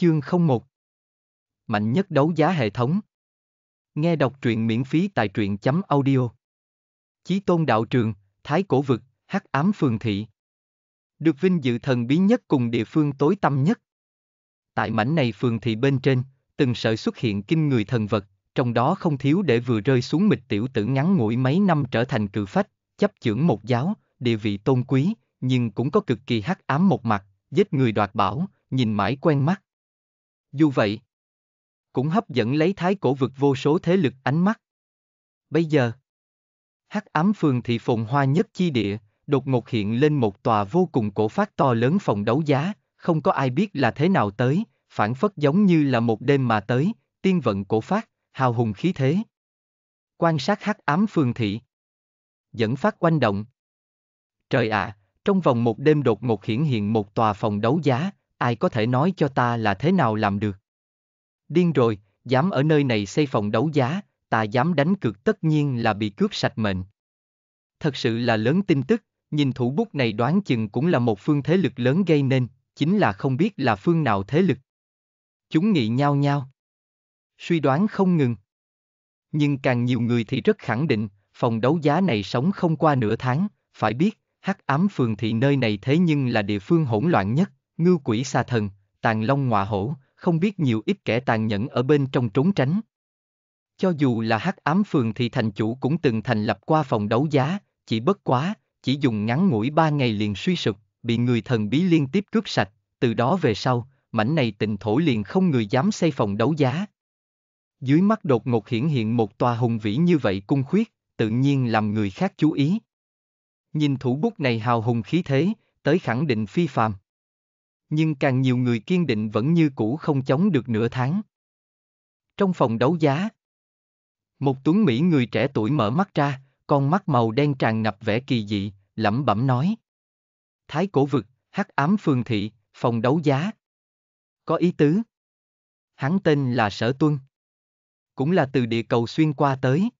Chương 01 Mạnh nhất đấu giá hệ thống Nghe đọc truyện miễn phí tại truyện chấm audio Chí tôn đạo trường, thái cổ vực, hắc ám phường thị Được vinh dự thần bí nhất cùng địa phương tối tăm nhất Tại mảnh này phường thị bên trên, từng sợ xuất hiện kinh người thần vật Trong đó không thiếu để vừa rơi xuống mịch tiểu tử ngắn ngủi mấy năm trở thành cự phách Chấp chưởng một giáo, địa vị tôn quý, nhưng cũng có cực kỳ hắc ám một mặt Giết người đoạt bảo, nhìn mãi quen mắt dù vậy, cũng hấp dẫn lấy thái cổ vực vô số thế lực ánh mắt. Bây giờ, hắc ám phường thị phồn hoa nhất chi địa, đột ngột hiện lên một tòa vô cùng cổ phát to lớn phòng đấu giá, không có ai biết là thế nào tới, phản phất giống như là một đêm mà tới, tiên vận cổ phát, hào hùng khí thế. Quan sát hắc ám phường thị. Dẫn phát oanh động. Trời ạ, à, trong vòng một đêm đột ngột hiển hiện một tòa phòng đấu giá, ai có thể nói cho ta là thế nào làm được? Điên rồi, dám ở nơi này xây phòng đấu giá, ta dám đánh cược tất nhiên là bị cướp sạch mệnh. Thật sự là lớn tin tức, nhìn thủ bút này đoán chừng cũng là một phương thế lực lớn gây nên, chính là không biết là phương nào thế lực. Chúng nghị nhau nhau. Suy đoán không ngừng. Nhưng càng nhiều người thì rất khẳng định, phòng đấu giá này sống không qua nửa tháng, phải biết, hắc ám phường thị nơi này thế nhưng là địa phương hỗn loạn nhất ngưu quỷ xa thần, tàn long ngọa hổ, không biết nhiều ít kẻ tàn nhẫn ở bên trong trốn tránh. Cho dù là hắc ám phường thì thành chủ cũng từng thành lập qua phòng đấu giá, chỉ bất quá, chỉ dùng ngắn ngủi ba ngày liền suy sụp, bị người thần bí liên tiếp cướp sạch, từ đó về sau, mảnh này tịnh thổ liền không người dám xây phòng đấu giá. Dưới mắt đột ngột hiển hiện một tòa hùng vĩ như vậy cung khuyết, tự nhiên làm người khác chú ý. Nhìn thủ bút này hào hùng khí thế, tới khẳng định phi phàm nhưng càng nhiều người kiên định vẫn như cũ không chống được nửa tháng. Trong phòng đấu giá, một tuấn Mỹ người trẻ tuổi mở mắt ra, con mắt màu đen tràn ngập vẻ kỳ dị, lẩm bẩm nói. Thái cổ vực, hắc ám phương thị, phòng đấu giá. Có ý tứ. Hắn tên là Sở Tuân. Cũng là từ địa cầu xuyên qua tới.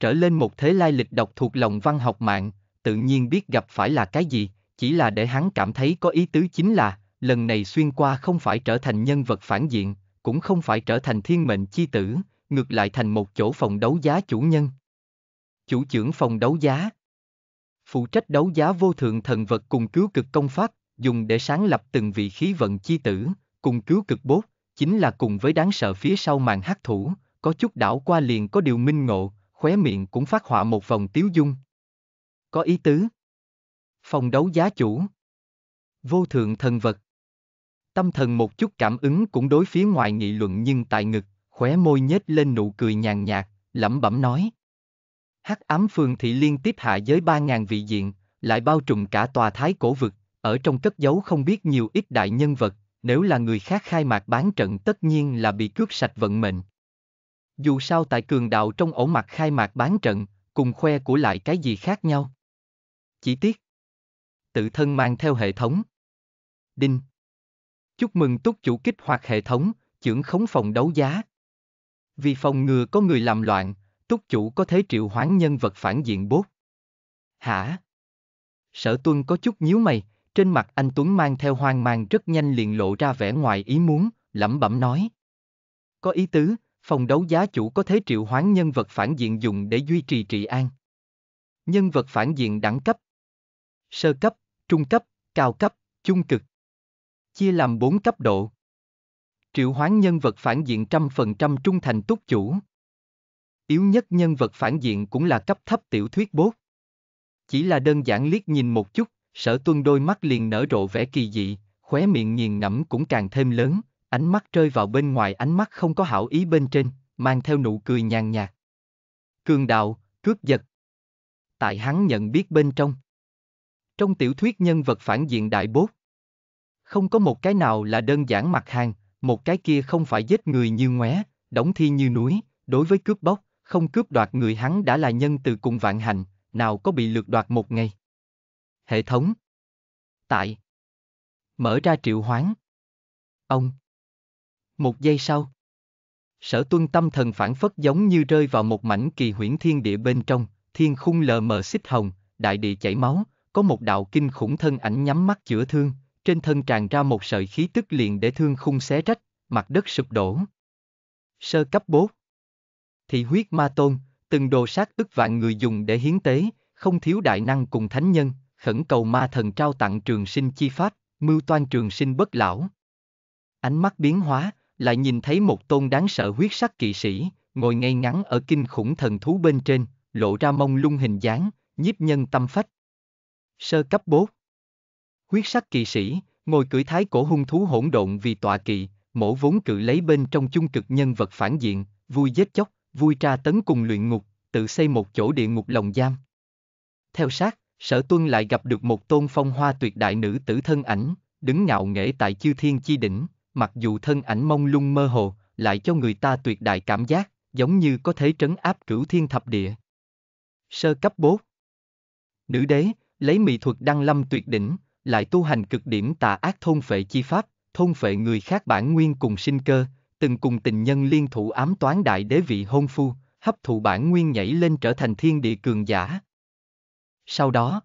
Trở lên một thế lai lịch độc thuộc lòng văn học mạng, tự nhiên biết gặp phải là cái gì, chỉ là để hắn cảm thấy có ý tứ chính là, lần này xuyên qua không phải trở thành nhân vật phản diện, cũng không phải trở thành thiên mệnh chi tử, ngược lại thành một chỗ phòng đấu giá chủ nhân. Chủ trưởng phòng đấu giá Phụ trách đấu giá vô thượng thần vật cùng cứu cực công pháp, dùng để sáng lập từng vị khí vận chi tử, cùng cứu cực bốt, chính là cùng với đáng sợ phía sau màn hát thủ, có chút đảo qua liền có điều minh ngộ, khóe miệng cũng phát họa một vòng tiếu dung. Có ý tứ. Phòng đấu giá chủ. Vô thượng thần vật. Tâm thần một chút cảm ứng cũng đối phía ngoài nghị luận nhưng tại ngực, khóe môi nhếch lên nụ cười nhàn nhạt, lẩm bẩm nói. Hắc ám phường thị liên tiếp hạ giới ba ngàn vị diện, lại bao trùm cả tòa thái cổ vực, ở trong cất giấu không biết nhiều ít đại nhân vật, nếu là người khác khai mạc bán trận tất nhiên là bị cướp sạch vận mệnh. Dù sao tại cường đạo trong ổ mặt khai mạc bán trận, cùng khoe của lại cái gì khác nhau. Chỉ tiếc, tự thân mang theo hệ thống. Đinh. Chúc mừng túc chủ kích hoạt hệ thống, trưởng khống phòng đấu giá. Vì phòng ngừa có người làm loạn, túc chủ có thể triệu hoán nhân vật phản diện bốt. Hả? Sở tuân có chút nhíu mày, trên mặt anh Tuấn mang theo hoang mang rất nhanh liền lộ ra vẻ ngoài ý muốn, lẩm bẩm nói. Có ý tứ, phòng đấu giá chủ có thể triệu hoán nhân vật phản diện dùng để duy trì trị an. Nhân vật phản diện đẳng cấp. Sơ cấp, trung cấp, cao cấp, chung cực. Chia làm 4 cấp độ. Triệu hoán nhân vật phản diện trăm phần trăm trung thành túc chủ. Yếu nhất nhân vật phản diện cũng là cấp thấp tiểu thuyết bốt. Chỉ là đơn giản liếc nhìn một chút, sở tuân đôi mắt liền nở rộ vẻ kỳ dị, khóe miệng nghiền ngẫm cũng càng thêm lớn, ánh mắt rơi vào bên ngoài ánh mắt không có hảo ý bên trên, mang theo nụ cười nhàn nhạt. Cường đạo, cướp giật. Tại hắn nhận biết bên trong. Trong tiểu thuyết nhân vật phản diện đại bốt, không có một cái nào là đơn giản mặt hàng, một cái kia không phải giết người như ngoé, đóng thi như núi, đối với cướp bóc, không cướp đoạt người hắn đã là nhân từ cùng vạn hành, nào có bị lượt đoạt một ngày. Hệ thống Tại Mở ra triệu hoán Ông Một giây sau Sở tuân tâm thần phản phất giống như rơi vào một mảnh kỳ huyễn thiên địa bên trong, thiên khung lờ mờ xích hồng, đại địa chảy máu, có một đạo kinh khủng thân ảnh nhắm mắt chữa thương, trên thân tràn ra một sợi khí tức liền để thương khung xé rách, mặt đất sụp đổ. Sơ cấp bố Thị huyết ma tôn, từng đồ sát ức vạn người dùng để hiến tế, không thiếu đại năng cùng thánh nhân, khẩn cầu ma thần trao tặng trường sinh chi pháp, mưu toan trường sinh bất lão. Ánh mắt biến hóa, lại nhìn thấy một tôn đáng sợ huyết sắc kỵ sĩ, ngồi ngay ngắn ở kinh khủng thần thú bên trên, lộ ra mông lung hình dáng, nhiếp nhân tâm phách. Sơ cấp bốt. Huyết sắc kỵ sĩ, ngồi cưỡi thái cổ hung thú hỗn độn vì tọa kỵ, mổ vốn cự lấy bên trong chung cực nhân vật phản diện, vui giết chóc, vui tra tấn cùng luyện ngục, tự xây một chỗ địa ngục lòng giam. Theo sát, sở tuân lại gặp được một tôn phong hoa tuyệt đại nữ tử thân ảnh, đứng ngạo nghễ tại chư thiên chi đỉnh, mặc dù thân ảnh mông lung mơ hồ, lại cho người ta tuyệt đại cảm giác, giống như có thể trấn áp cửu thiên thập địa. Sơ cấp bố Nữ đế, lấy mỹ thuật đăng lâm tuyệt đỉnh, lại tu hành cực điểm tà ác thôn phệ chi pháp, thôn phệ người khác bản nguyên cùng sinh cơ, từng cùng tình nhân liên thủ ám toán đại đế vị hôn phu, hấp thụ bản nguyên nhảy lên trở thành thiên địa cường giả. Sau đó,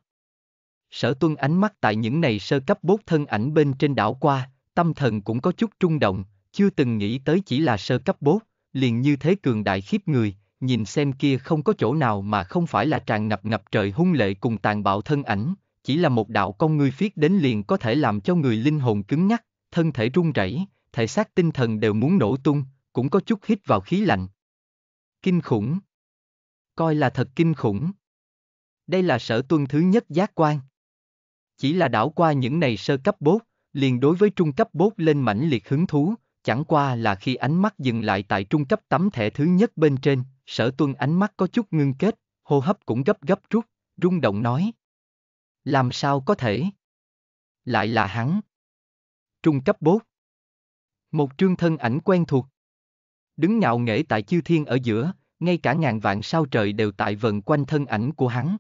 sở tuân ánh mắt tại những này sơ cấp bốt thân ảnh bên trên đảo qua, tâm thần cũng có chút trung động, chưa từng nghĩ tới chỉ là sơ cấp bốt, liền như thế cường đại khiếp người, nhìn xem kia không có chỗ nào mà không phải là tràn ngập ngập trời hung lệ cùng tàn bạo thân ảnh, chỉ là một đạo con người phiết đến liền có thể làm cho người linh hồn cứng nhắc, thân thể run rẩy, thể xác tinh thần đều muốn nổ tung, cũng có chút hít vào khí lạnh. Kinh khủng. Coi là thật kinh khủng. Đây là sở tuân thứ nhất giác quan. Chỉ là đảo qua những này sơ cấp bốt, liền đối với trung cấp bốt lên mãnh liệt hứng thú, chẳng qua là khi ánh mắt dừng lại tại trung cấp tấm thẻ thứ nhất bên trên, sở tuân ánh mắt có chút ngưng kết, hô hấp cũng gấp gấp rút, rung động nói. Làm sao có thể? Lại là hắn. Trung cấp bốt. Một trương thân ảnh quen thuộc. Đứng ngạo nghễ tại chiêu thiên ở giữa, ngay cả ngàn vạn sao trời đều tại vần quanh thân ảnh của hắn.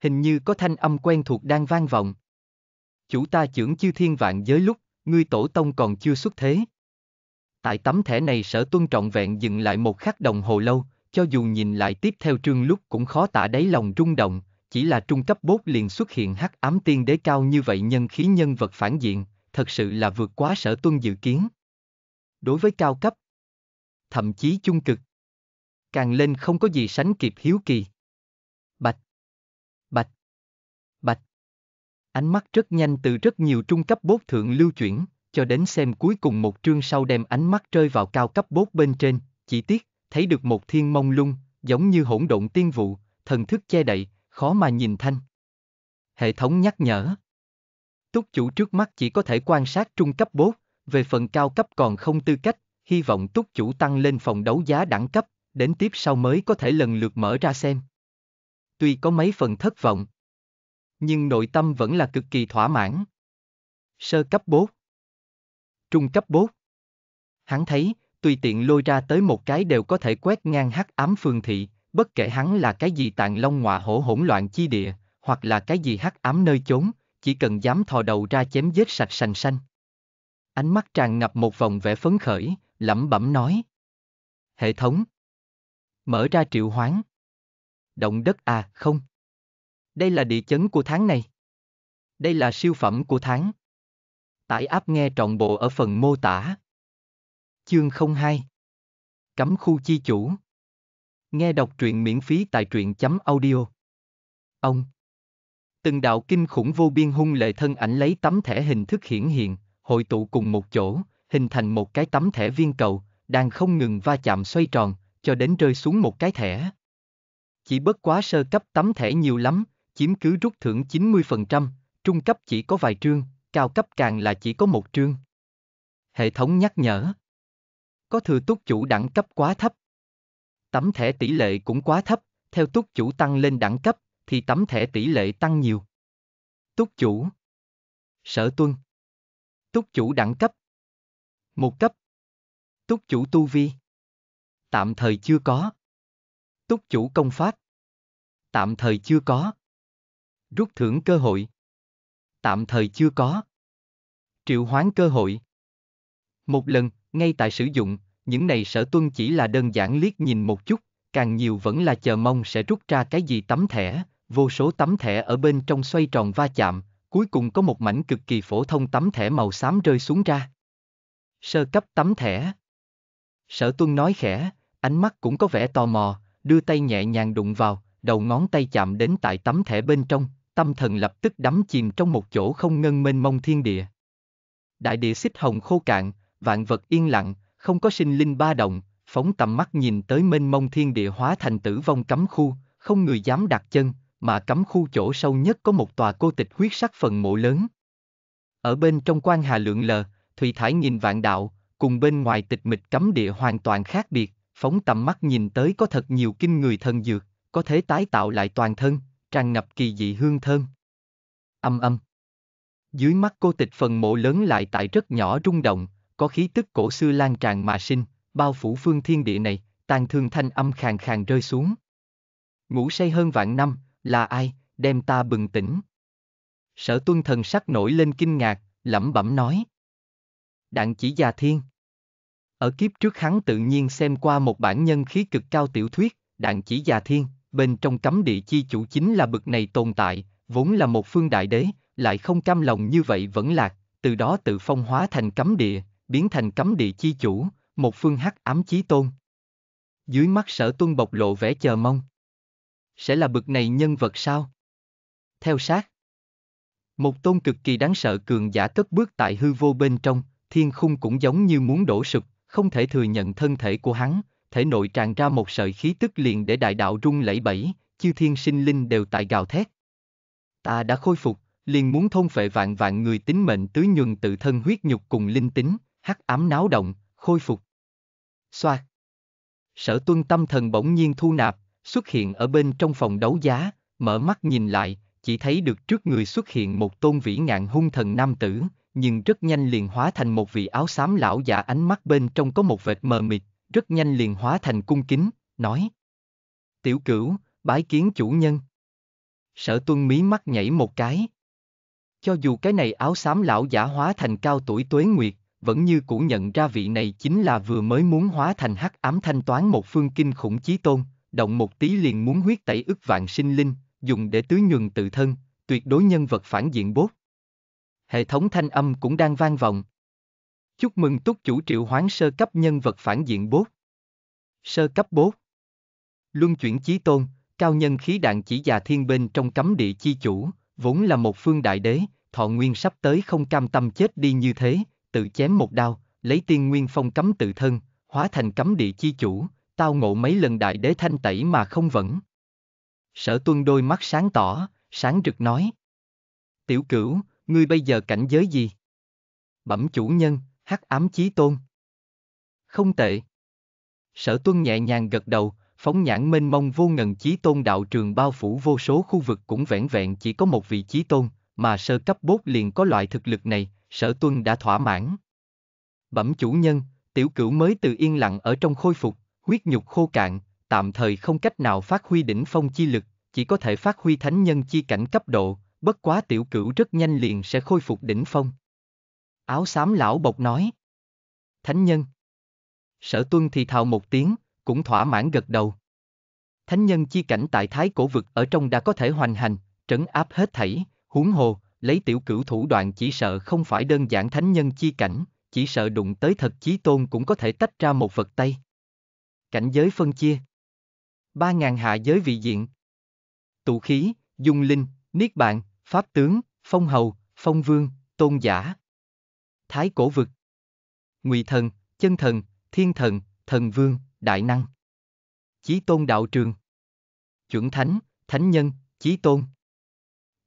Hình như có thanh âm quen thuộc đang vang vọng. Chủ ta trưởng chiêu thiên vạn giới lúc, ngươi tổ tông còn chưa xuất thế, Tại tấm thẻ này sở tuân trọn vẹn dừng lại một khắc đồng hồ lâu, cho dù nhìn lại tiếp theo trương lúc cũng khó tả đáy lòng rung động, chỉ là trung cấp bốt liền xuất hiện hắc ám tiên đế cao như vậy nhân khí nhân vật phản diện, thật sự là vượt quá sở tuân dự kiến. Đối với cao cấp, thậm chí chung cực, càng lên không có gì sánh kịp hiếu kỳ. Bạch, bạch, bạch. Ánh mắt rất nhanh từ rất nhiều trung cấp bốt thượng lưu chuyển cho đến xem cuối cùng một trương sau đem ánh mắt rơi vào cao cấp bốt bên trên, chỉ tiếc, thấy được một thiên mông lung, giống như hỗn độn tiên vụ, thần thức che đậy, khó mà nhìn thanh. Hệ thống nhắc nhở. Túc chủ trước mắt chỉ có thể quan sát trung cấp bốt, về phần cao cấp còn không tư cách, hy vọng túc chủ tăng lên phòng đấu giá đẳng cấp, đến tiếp sau mới có thể lần lượt mở ra xem. Tuy có mấy phần thất vọng, nhưng nội tâm vẫn là cực kỳ thỏa mãn. Sơ cấp bốt trung cấp bốt. Hắn thấy, tùy tiện lôi ra tới một cái đều có thể quét ngang hắc ám phường thị, bất kể hắn là cái gì tạng long ngọa hổ hỗn loạn chi địa, hoặc là cái gì hắc ám nơi chốn, chỉ cần dám thò đầu ra chém giết sạch sành xanh. Ánh mắt tràn ngập một vòng vẻ phấn khởi, lẩm bẩm nói. Hệ thống. Mở ra triệu hoán. Động đất à, không. Đây là địa chấn của tháng này. Đây là siêu phẩm của tháng. Tải app nghe trọn bộ ở phần mô tả. Chương 02 Cấm khu chi chủ Nghe đọc truyện miễn phí tại truyện.audio chấm Ông Từng đạo kinh khủng vô biên hung lệ thân ảnh lấy tấm thẻ hình thức hiển hiện, hội tụ cùng một chỗ, hình thành một cái tấm thẻ viên cầu, đang không ngừng va chạm xoay tròn, cho đến rơi xuống một cái thẻ. Chỉ bất quá sơ cấp tấm thẻ nhiều lắm, chiếm cứ rút thưởng 90%, trung cấp chỉ có vài trương, cao cấp càng là chỉ có một trương. Hệ thống nhắc nhở. Có thừa túc chủ đẳng cấp quá thấp. Tấm thẻ tỷ lệ cũng quá thấp, theo túc chủ tăng lên đẳng cấp, thì tấm thẻ tỷ lệ tăng nhiều. Túc chủ. Sở tuân. Túc chủ đẳng cấp. Một cấp. Túc chủ tu vi. Tạm thời chưa có. Túc chủ công pháp. Tạm thời chưa có. Rút thưởng cơ hội tạm thời chưa có. Triệu hoán cơ hội. Một lần, ngay tại sử dụng, những này sở tuân chỉ là đơn giản liếc nhìn một chút, càng nhiều vẫn là chờ mong sẽ rút ra cái gì tấm thẻ, vô số tấm thẻ ở bên trong xoay tròn va chạm, cuối cùng có một mảnh cực kỳ phổ thông tấm thẻ màu xám rơi xuống ra. Sơ cấp tấm thẻ. Sở tuân nói khẽ, ánh mắt cũng có vẻ tò mò, đưa tay nhẹ nhàng đụng vào, đầu ngón tay chạm đến tại tấm thẻ bên trong, tâm thần lập tức đắm chìm trong một chỗ không ngân mênh mông thiên địa. Đại địa xích hồng khô cạn, vạn vật yên lặng, không có sinh linh ba động, phóng tầm mắt nhìn tới mênh mông thiên địa hóa thành tử vong cấm khu, không người dám đặt chân, mà cấm khu chỗ sâu nhất có một tòa cô tịch huyết sắc phần mộ lớn. Ở bên trong quan hà lượng lờ, Thùy Thải nhìn vạn đạo, cùng bên ngoài tịch mịch cấm địa hoàn toàn khác biệt, phóng tầm mắt nhìn tới có thật nhiều kinh người thần dược, có thể tái tạo lại toàn thân, tràn ngập kỳ dị hương thơm. Âm âm. Dưới mắt cô tịch phần mộ lớn lại tại rất nhỏ rung động, có khí tức cổ xưa lan tràn mà sinh, bao phủ phương thiên địa này, tàn thương thanh âm khàn khàn rơi xuống. Ngủ say hơn vạn năm, là ai, đem ta bừng tỉnh. Sở tuân thần sắc nổi lên kinh ngạc, lẩm bẩm nói. Đặng chỉ già thiên. Ở kiếp trước hắn tự nhiên xem qua một bản nhân khí cực cao tiểu thuyết, đặng chỉ già thiên, bên trong cấm địa chi chủ chính là bực này tồn tại, vốn là một phương đại đế, lại không cam lòng như vậy vẫn lạc, từ đó tự phong hóa thành cấm địa, biến thành cấm địa chi chủ, một phương hắc ám chí tôn. Dưới mắt sở tuân bộc lộ vẻ chờ mong. Sẽ là bực này nhân vật sao? Theo sát. Một tôn cực kỳ đáng sợ cường giả cất bước tại hư vô bên trong, thiên khung cũng giống như muốn đổ sụp, không thể thừa nhận thân thể của hắn, thể nội tràn ra một sợi khí tức liền để đại đạo rung lẫy bẫy, chư thiên sinh linh đều tại gào thét. Ta đã khôi phục, liền muốn thôn phệ vạn vạn người tính mệnh tứ nhuần tự thân huyết nhục cùng linh tính, hắc ám náo động, khôi phục. Xoạt. Sở tuân tâm thần bỗng nhiên thu nạp, xuất hiện ở bên trong phòng đấu giá, mở mắt nhìn lại, chỉ thấy được trước người xuất hiện một tôn vĩ ngạn hung thần nam tử, nhưng rất nhanh liền hóa thành một vị áo xám lão già ánh mắt bên trong có một vệt mờ mịt, rất nhanh liền hóa thành cung kính, nói. Tiểu cửu, bái kiến chủ nhân. Sở tuân mí mắt nhảy một cái. Cho dù cái này áo xám lão giả hóa thành cao tuổi tuế nguyệt, vẫn như cũ nhận ra vị này chính là vừa mới muốn hóa thành hắc ám thanh toán một phương kinh khủng chí tôn, động một tí liền muốn huyết tẩy ức vạn sinh linh, dùng để tưới nhuần tự thân, tuyệt đối nhân vật phản diện bốt. Hệ thống thanh âm cũng đang vang vọng, Chúc mừng túc chủ triệu hoán sơ cấp nhân vật phản diện bốt. Sơ cấp bốt. Luân chuyển chí tôn, cao nhân khí đạn chỉ già thiên bên trong cấm địa chi chủ, vốn là một phương đại đế, thọ nguyên sắp tới không cam tâm chết đi như thế, tự chém một đao, lấy tiên nguyên phong cấm tự thân, hóa thành cấm địa chi chủ, tao ngộ mấy lần đại đế thanh tẩy mà không vẫn. Sở tuân đôi mắt sáng tỏ, sáng rực nói. Tiểu cửu, ngươi bây giờ cảnh giới gì? Bẩm chủ nhân, hắc ám chí tôn. Không tệ. Sở tuân nhẹ nhàng gật đầu, phóng nhãn mênh mông vô ngần chí tôn đạo trường bao phủ vô số khu vực cũng vẻn vẹn chỉ có một vị chí tôn, mà sơ cấp bốt liền có loại thực lực này, sở tuân đã thỏa mãn. Bẩm chủ nhân, tiểu cửu mới từ yên lặng ở trong khôi phục, huyết nhục khô cạn, tạm thời không cách nào phát huy đỉnh phong chi lực, chỉ có thể phát huy thánh nhân chi cảnh cấp độ, bất quá tiểu cửu rất nhanh liền sẽ khôi phục đỉnh phong áo xám lão bộc nói. Thánh nhân. Sở tuân thì thào một tiếng, cũng thỏa mãn gật đầu. Thánh nhân chi cảnh tại thái cổ vực ở trong đã có thể hoành hành, trấn áp hết thảy, huống hồ, lấy tiểu cửu thủ đoạn chỉ sợ không phải đơn giản thánh nhân chi cảnh, chỉ sợ đụng tới thật chí tôn cũng có thể tách ra một vật tay. Cảnh giới phân chia. Ba ngàn hạ giới vị diện. Tụ khí, dung linh, niết bàn, pháp tướng, phong hầu, phong vương, tôn giả, thái cổ vực. Ngụy thần, chân thần, thiên thần, thần vương, đại năng. Chí tôn đạo trường. Chuẩn thánh, thánh nhân, chí tôn.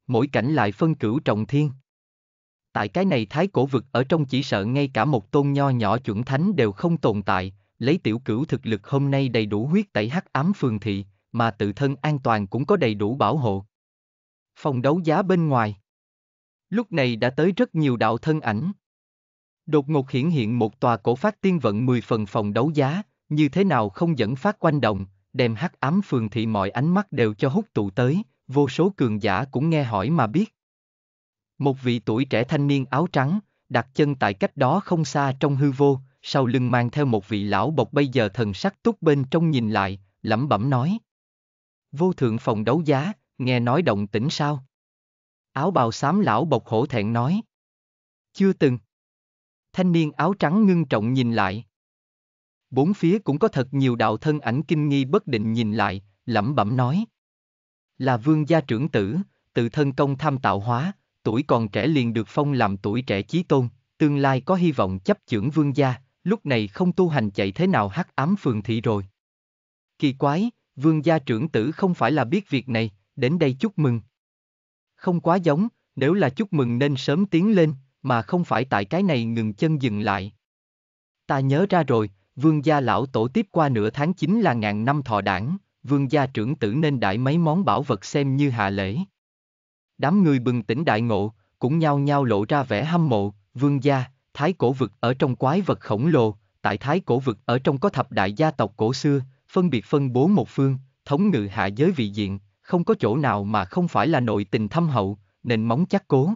Mỗi cảnh lại phân cửu trọng thiên. Tại cái này thái cổ vực ở trong chỉ sợ ngay cả một tôn nho nhỏ chuẩn thánh đều không tồn tại, lấy tiểu cửu thực lực hôm nay đầy đủ huyết tẩy hắc ám phường thị, mà tự thân an toàn cũng có đầy đủ bảo hộ. Phòng đấu giá bên ngoài. Lúc này đã tới rất nhiều đạo thân ảnh. Đột ngột hiển hiện một tòa cổ phát tiên vận 10 phần phòng đấu giá, như thế nào không dẫn phát quanh động, đem hắc ám phường thị mọi ánh mắt đều cho hút tụ tới, vô số cường giả cũng nghe hỏi mà biết. Một vị tuổi trẻ thanh niên áo trắng, đặt chân tại cách đó không xa trong hư vô, sau lưng mang theo một vị lão bộc bây giờ thần sắc túc bên trong nhìn lại, lẩm bẩm nói. Vô thượng phòng đấu giá, nghe nói động tĩnh sao? Áo bào xám lão bộc hổ thẹn nói. Chưa từng thanh niên áo trắng ngưng trọng nhìn lại. Bốn phía cũng có thật nhiều đạo thân ảnh kinh nghi bất định nhìn lại, lẩm bẩm nói. Là vương gia trưởng tử, tự thân công tham tạo hóa, tuổi còn trẻ liền được phong làm tuổi trẻ chí tôn, tương lai có hy vọng chấp chưởng vương gia, lúc này không tu hành chạy thế nào hắc ám phường thị rồi. Kỳ quái, vương gia trưởng tử không phải là biết việc này, đến đây chúc mừng. Không quá giống, nếu là chúc mừng nên sớm tiến lên, mà không phải tại cái này ngừng chân dừng lại. Ta nhớ ra rồi, vương gia lão tổ tiếp qua nửa tháng chính là ngàn năm thọ đảng, vương gia trưởng tử nên đại mấy món bảo vật xem như hạ lễ. Đám người bừng tỉnh đại ngộ, cũng nhao nhao lộ ra vẻ hâm mộ, vương gia, thái cổ vực ở trong quái vật khổng lồ, tại thái cổ vực ở trong có thập đại gia tộc cổ xưa, phân biệt phân bố một phương, thống ngự hạ giới vị diện, không có chỗ nào mà không phải là nội tình thâm hậu, nền móng chắc cố.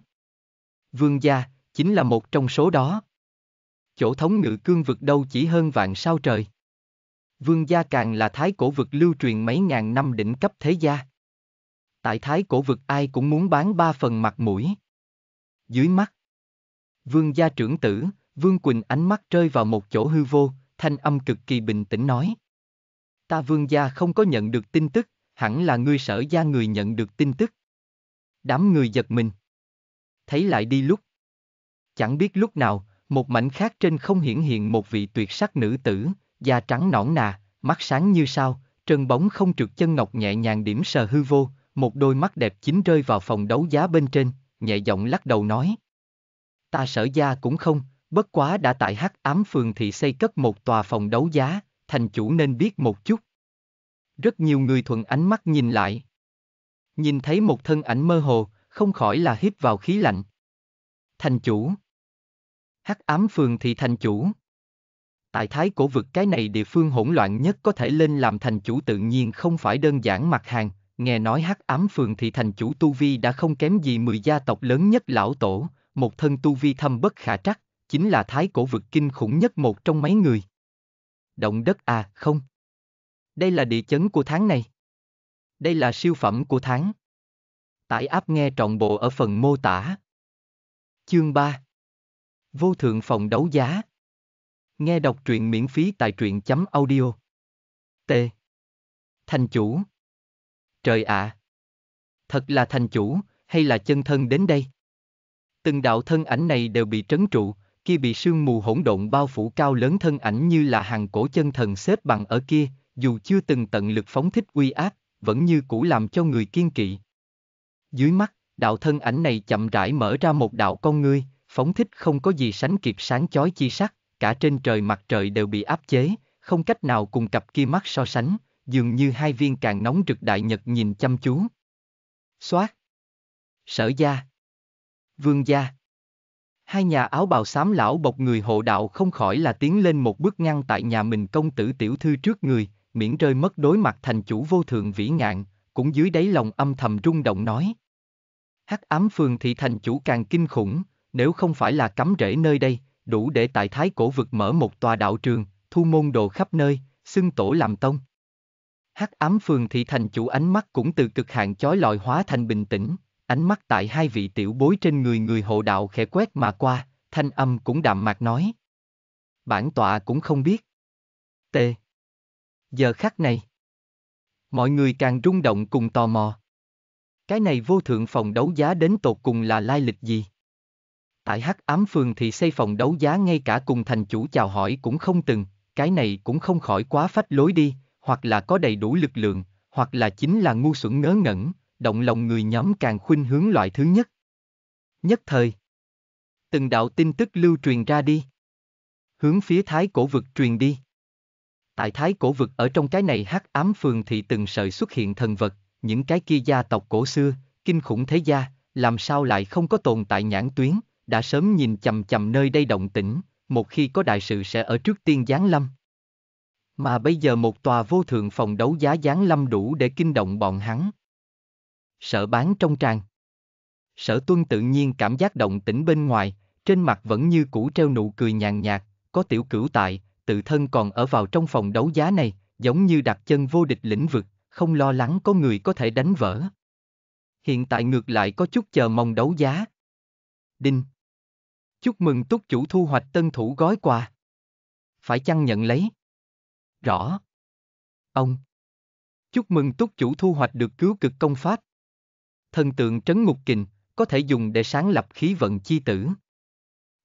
Vương gia, chính là một trong số đó. Chỗ thống ngự cương vực đâu chỉ hơn vạn sao trời. Vương gia càng là thái cổ vực lưu truyền mấy ngàn năm đỉnh cấp thế gia. Tại thái cổ vực ai cũng muốn bán ba phần mặt mũi. Dưới mắt. Vương gia trưởng tử, Vương Quỳnh ánh mắt rơi vào một chỗ hư vô, thanh âm cực kỳ bình tĩnh nói. Ta vương gia không có nhận được tin tức, hẳn là ngươi sở gia người nhận được tin tức. Đám người giật mình. Thấy lại đi lúc, Chẳng biết lúc nào, một mảnh khác trên không hiển hiện một vị tuyệt sắc nữ tử, da trắng nõn nà, mắt sáng như sao, trần bóng không trượt chân ngọc nhẹ nhàng điểm sờ hư vô, một đôi mắt đẹp chính rơi vào phòng đấu giá bên trên, nhẹ giọng lắc đầu nói. Ta sở gia cũng không, bất quá đã tại hắc ám phường thị xây cất một tòa phòng đấu giá, thành chủ nên biết một chút. Rất nhiều người thuận ánh mắt nhìn lại. Nhìn thấy một thân ảnh mơ hồ, không khỏi là hít vào khí lạnh. Thành chủ Hắc ám phường thì thành chủ. Tại thái cổ vực cái này địa phương hỗn loạn nhất có thể lên làm thành chủ tự nhiên không phải đơn giản mặt hàng, nghe nói hắc ám phường thì thành chủ tu vi đã không kém gì mười gia tộc lớn nhất lão tổ, một thân tu vi thâm bất khả trắc, chính là thái cổ vực kinh khủng nhất một trong mấy người. Động đất à, không. Đây là địa chấn của tháng này. Đây là siêu phẩm của tháng. Tải áp nghe trọn bộ ở phần mô tả. Chương 3 Vô thượng phòng đấu giá. Nghe đọc truyện miễn phí tại truyện chấm audio. T. Thành chủ. Trời ạ! À. Thật là thành chủ, hay là chân thân đến đây? Từng đạo thân ảnh này đều bị trấn trụ, kia bị sương mù hỗn độn bao phủ cao lớn thân ảnh như là hàng cổ chân thần xếp bằng ở kia, dù chưa từng tận lực phóng thích uy áp, vẫn như cũ làm cho người kiên kỵ. Dưới mắt, đạo thân ảnh này chậm rãi mở ra một đạo con ngươi, phóng thích không có gì sánh kịp sáng chói chi sắc, cả trên trời mặt trời đều bị áp chế, không cách nào cùng cặp kia mắt so sánh, dường như hai viên càng nóng rực đại nhật nhìn chăm chú. Xoát. Sở gia. Vương gia. Hai nhà áo bào xám lão bọc người hộ đạo không khỏi là tiến lên một bước ngăn tại nhà mình công tử tiểu thư trước người, miễn rơi mất đối mặt thành chủ vô thượng vĩ ngạn, cũng dưới đáy lòng âm thầm rung động nói. Hắc ám phường thị thành chủ càng kinh khủng, nếu không phải là cắm rễ nơi đây, đủ để tại Thái Cổ vực mở một tòa đạo trường, thu môn đồ khắp nơi, xưng tổ làm tông. Hắc ám phường thị thành chủ ánh mắt cũng từ cực hạn chói lọi hóa thành bình tĩnh, ánh mắt tại hai vị tiểu bối trên người người hộ đạo khẽ quét mà qua, thanh âm cũng đạm mạc nói. Bản tọa cũng không biết. T. Giờ khắc này. Mọi người càng rung động cùng tò mò. Cái này vô thượng phòng đấu giá đến tột cùng là lai lịch gì? Tại hắc ám phường thì xây phòng đấu giá ngay cả cùng thành chủ chào hỏi cũng không từng, cái này cũng không khỏi quá phách lối đi, hoặc là có đầy đủ lực lượng, hoặc là chính là ngu xuẩn ngớ ngẩn, động lòng người nhóm càng khuynh hướng loại thứ nhất. Nhất thời, từng đạo tin tức lưu truyền ra đi, hướng phía thái cổ vực truyền đi. Tại thái cổ vực ở trong cái này hắc ám phường thì từng sợi xuất hiện thần vật, những cái kia gia tộc cổ xưa, kinh khủng thế gia, làm sao lại không có tồn tại nhãn tuyến, đã sớm nhìn chằm chằm nơi đây động tĩnh, một khi có đại sự sẽ ở trước tiên giáng lâm. Mà bây giờ một tòa vô thượng phòng đấu giá giáng lâm đủ để kinh động bọn hắn. Sợ bán trong tràng. Sở tuân tự nhiên cảm giác động tĩnh bên ngoài, trên mặt vẫn như cũ treo nụ cười nhàn nhạt, có tiểu cửu tại, tự thân còn ở vào trong phòng đấu giá này, giống như đặt chân vô địch lĩnh vực, không lo lắng có người có thể đánh vỡ. Hiện tại ngược lại có chút chờ mong đấu giá. Đinh Chúc mừng túc chủ thu hoạch tân thủ gói quà. Phải chăng nhận lấy? Rõ. Ông. Chúc mừng túc chủ thu hoạch được cứu cực công pháp. Thần tượng trấn ngục kình, có thể dùng để sáng lập khí vận chi tử.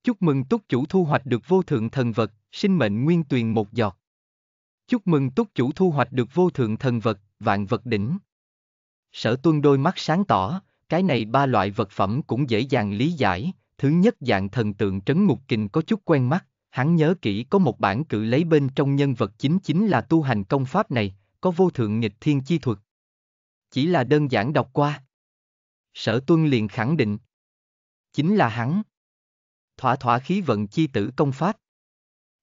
Chúc mừng túc chủ thu hoạch được vô thượng thần vật, sinh mệnh nguyên tuyền một giọt. Chúc mừng túc chủ thu hoạch được vô thượng thần vật, vạn vật đỉnh. Sở tuân đôi mắt sáng tỏ, cái này ba loại vật phẩm cũng dễ dàng lý giải, thứ nhất dạng thần tượng trấn ngục kình có chút quen mắt, hắn nhớ kỹ có một bản cự lấy bên trong nhân vật chính chính là tu hành công pháp này, có vô thượng nghịch thiên chi thuật. Chỉ là đơn giản đọc qua. Sở tuân liền khẳng định. Chính là hắn. Thỏa thỏa khí vận chi tử công pháp.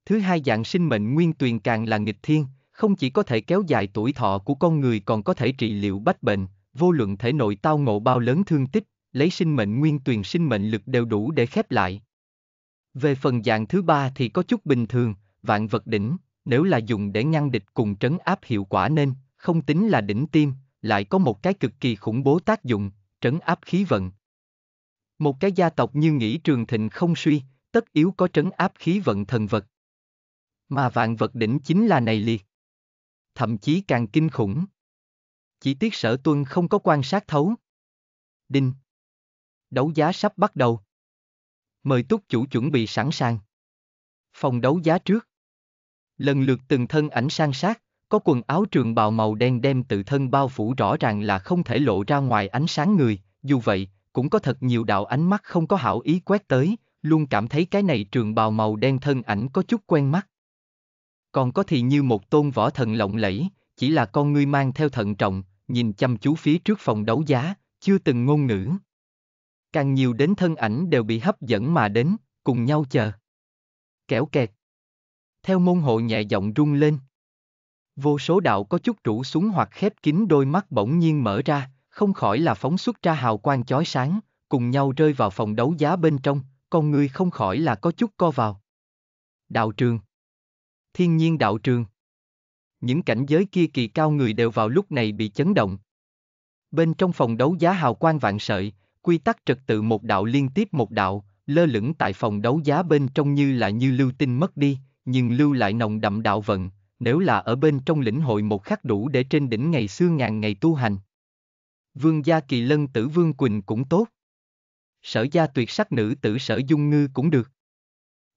Thứ hai dạng sinh mệnh nguyên tuyền càng là nghịch thiên, không chỉ có thể kéo dài tuổi thọ của con người còn có thể trị liệu bách bệnh, vô luận thể nội tao ngộ bao lớn thương tích, lấy sinh mệnh nguyên tuyền sinh mệnh lực đều đủ để khép lại. Về phần dạng thứ ba thì có chút bình thường, vạn vật đỉnh, nếu là dùng để ngăn địch cùng trấn áp hiệu quả nên, không tính là đỉnh tim, lại có một cái cực kỳ khủng bố tác dụng, trấn áp khí vận. Một cái gia tộc như nghĩ trường thịnh không suy, tất yếu có trấn áp khí vận thần vật. Mà vạn vật đỉnh chính là này liệt. Thậm chí càng kinh khủng. Chỉ tiếc sở tuân không có quan sát thấu. Đinh, Đấu giá sắp bắt đầu. Mời túc chủ chuẩn bị sẵn sàng. Phòng đấu giá trước. Lần lượt từng thân ảnh sang sát, có quần áo trường bào màu đen đem tự thân bao phủ rõ ràng là không thể lộ ra ngoài ánh sáng người, dù vậy, cũng có thật nhiều đạo ánh mắt không có hảo ý quét tới, luôn cảm thấy cái này trường bào màu đen thân ảnh có chút quen mắt. Còn có thì như một tôn võ thần lộng lẫy, chỉ là con ngươi mang theo thận trọng, nhìn chăm chú phía trước phòng đấu giá, chưa từng ngôn ngữ càng nhiều đến thân ảnh đều bị hấp dẫn mà đến, cùng nhau chờ. Kẻo kẹt. Theo môn hộ nhẹ giọng rung lên. Vô số đạo có chút rũ xuống hoặc khép kín đôi mắt bỗng nhiên mở ra, không khỏi là phóng xuất ra hào quang chói sáng, cùng nhau rơi vào phòng đấu giá bên trong, con người không khỏi là có chút co vào. Đạo trường Thiên nhiên đạo trường Những cảnh giới kia kỳ cao người đều vào lúc này bị chấn động. Bên trong phòng đấu giá hào quang vạn sợi, quy tắc trật tự một đạo liên tiếp một đạo, lơ lửng tại phòng đấu giá bên trong như là như lưu tinh mất đi, nhưng lưu lại nồng đậm đạo vận, nếu là ở bên trong lĩnh hội một khắc đủ để trên đỉnh ngày xưa ngàn ngày tu hành. Vương gia kỳ lân tử Vương Quỳnh cũng tốt. Sở gia tuyệt sắc nữ tử sở dung ngư cũng được.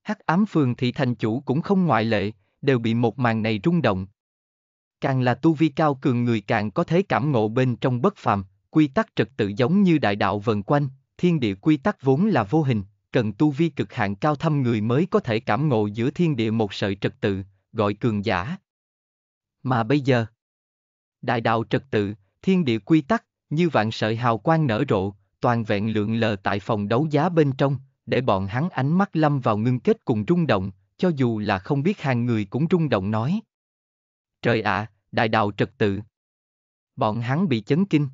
Hắc ám phường thị thành chủ cũng không ngoại lệ, đều bị một màn này rung động. Càng là tu vi cao cường người càng có thế cảm ngộ bên trong bất phàm, quy tắc trật tự giống như đại đạo vần quanh, thiên địa quy tắc vốn là vô hình, cần tu vi cực hạn cao thâm người mới có thể cảm ngộ giữa thiên địa một sợi trật tự, gọi cường giả. Mà bây giờ, đại đạo trật tự, thiên địa quy tắc, như vạn sợi hào quang nở rộ, toàn vẹn lượng lờ tại phòng đấu giá bên trong, để bọn hắn ánh mắt lâm vào ngưng kết cùng rung động, cho dù là không biết hàng người cũng rung động nói. Trời ạ, à, đại đạo trật tự. Bọn hắn bị chấn kinh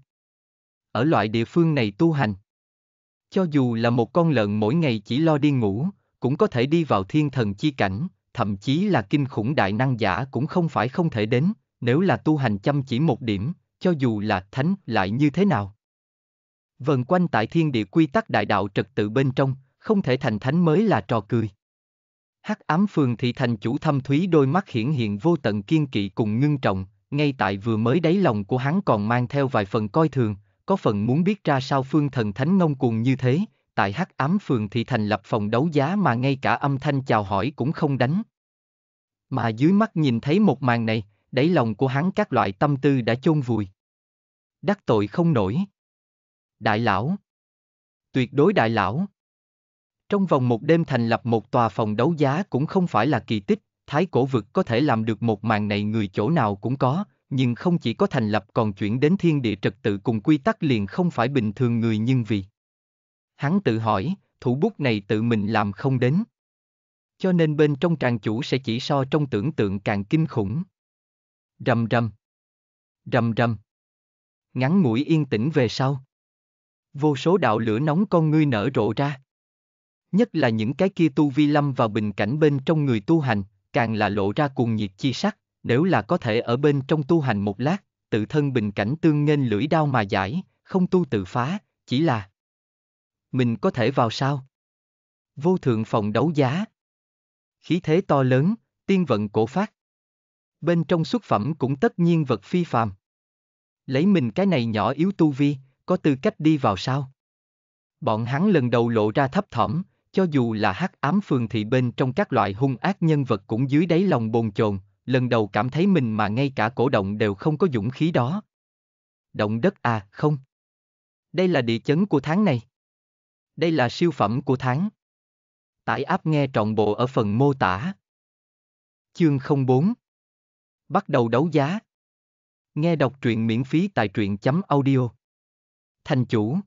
ở loại địa phương này tu hành. Cho dù là một con lợn mỗi ngày chỉ lo đi ngủ, cũng có thể đi vào thiên thần chi cảnh, thậm chí là kinh khủng đại năng giả cũng không phải không thể đến, nếu là tu hành chăm chỉ một điểm, cho dù là thánh lại như thế nào. Vần quanh tại thiên địa quy tắc đại đạo trật tự bên trong, không thể thành thánh mới là trò cười. Hắc ám phường thị thành chủ thâm thúy đôi mắt hiển hiện vô tận kiên kỵ cùng ngưng trọng, ngay tại vừa mới đáy lòng của hắn còn mang theo vài phần coi thường, có phần muốn biết ra sao phương thần thánh ngông cuồng như thế, tại hắc ám phường thì thành lập phòng đấu giá mà ngay cả âm thanh chào hỏi cũng không đánh. Mà dưới mắt nhìn thấy một màn này, đáy lòng của hắn các loại tâm tư đã chôn vùi. Đắc tội không nổi. Đại lão. Tuyệt đối đại lão. Trong vòng một đêm thành lập một tòa phòng đấu giá cũng không phải là kỳ tích, thái cổ vực có thể làm được một màn này người chỗ nào cũng có, nhưng không chỉ có thành lập còn chuyển đến thiên địa trật tự cùng quy tắc liền không phải bình thường người nhân vì. Hắn tự hỏi, thủ bút này tự mình làm không đến. Cho nên bên trong tràng chủ sẽ chỉ so trong tưởng tượng càng kinh khủng. Rầm rầm. Rầm rầm. Ngắn mũi yên tĩnh về sau. Vô số đạo lửa nóng con ngươi nở rộ ra. Nhất là những cái kia tu vi lâm vào bình cảnh bên trong người tu hành, càng là lộ ra cuồng nhiệt chi sắc nếu là có thể ở bên trong tu hành một lát, tự thân bình cảnh tương nghênh lưỡi đao mà giải, không tu tự phá, chỉ là Mình có thể vào sao? Vô thượng phòng đấu giá Khí thế to lớn, tiên vận cổ phát Bên trong xuất phẩm cũng tất nhiên vật phi phàm Lấy mình cái này nhỏ yếu tu vi, có tư cách đi vào sao? Bọn hắn lần đầu lộ ra thấp thỏm, cho dù là hắc ám phường thì bên trong các loại hung ác nhân vật cũng dưới đáy lòng bồn chồn, lần đầu cảm thấy mình mà ngay cả cổ động đều không có dũng khí đó. Động đất à, không. Đây là địa chấn của tháng này. Đây là siêu phẩm của tháng. Tải áp nghe trọn bộ ở phần mô tả. Chương 04 Bắt đầu đấu giá. Nghe đọc truyện miễn phí tại truyện chấm audio. Thành chủ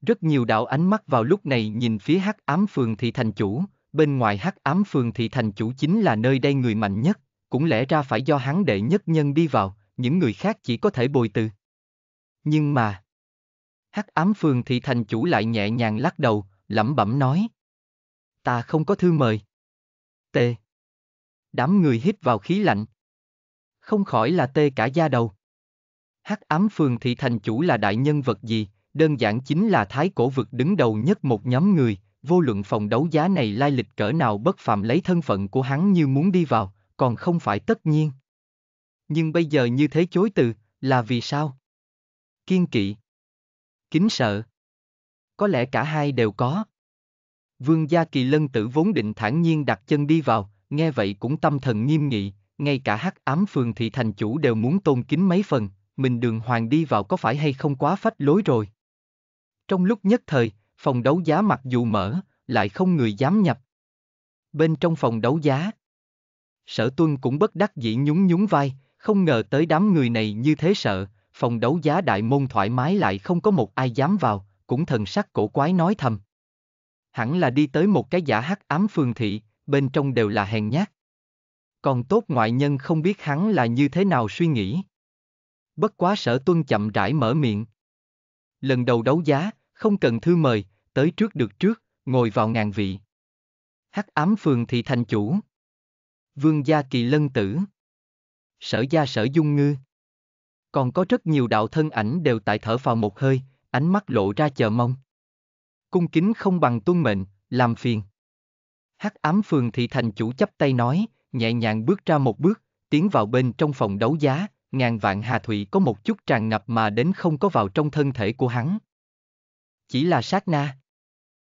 Rất nhiều đạo ánh mắt vào lúc này nhìn phía hắc ám phường thị thành chủ, bên ngoài hắc ám phường thị thành chủ chính là nơi đây người mạnh nhất cũng lẽ ra phải do hắn đệ nhất nhân đi vào, những người khác chỉ có thể bồi từ. Nhưng mà... Hắc ám phường thì thành chủ lại nhẹ nhàng lắc đầu, lẩm bẩm nói. Ta không có thư mời. tê Đám người hít vào khí lạnh. Không khỏi là tê cả da đầu. Hắc ám phường thị thành chủ là đại nhân vật gì, đơn giản chính là thái cổ vực đứng đầu nhất một nhóm người, vô luận phòng đấu giá này lai lịch cỡ nào bất phạm lấy thân phận của hắn như muốn đi vào, còn không phải tất nhiên. Nhưng bây giờ như thế chối từ, là vì sao? Kiên kỵ. Kính sợ. Có lẽ cả hai đều có. Vương Gia Kỳ Lân Tử vốn định thản nhiên đặt chân đi vào, nghe vậy cũng tâm thần nghiêm nghị, ngay cả hắc ám phường thị thành chủ đều muốn tôn kính mấy phần, mình đường hoàng đi vào có phải hay không quá phách lối rồi. Trong lúc nhất thời, phòng đấu giá mặc dù mở, lại không người dám nhập. Bên trong phòng đấu giá, sở tuân cũng bất đắc dĩ nhún nhún vai, không ngờ tới đám người này như thế sợ, phòng đấu giá đại môn thoải mái lại không có một ai dám vào, cũng thần sắc cổ quái nói thầm. Hẳn là đi tới một cái giả hắc ám phương thị, bên trong đều là hèn nhát. Còn tốt ngoại nhân không biết hắn là như thế nào suy nghĩ. Bất quá sở tuân chậm rãi mở miệng. Lần đầu đấu giá, không cần thư mời, tới trước được trước, ngồi vào ngàn vị. Hắc ám phường thị thành chủ. Vương gia kỳ lân tử. Sở gia sở dung ngư. Còn có rất nhiều đạo thân ảnh đều tại thở vào một hơi, ánh mắt lộ ra chờ mong. Cung kính không bằng tuân mệnh, làm phiền. Hắc ám phường thị thành chủ chấp tay nói, nhẹ nhàng bước ra một bước, tiến vào bên trong phòng đấu giá, ngàn vạn hà thủy có một chút tràn ngập mà đến không có vào trong thân thể của hắn. Chỉ là sát na.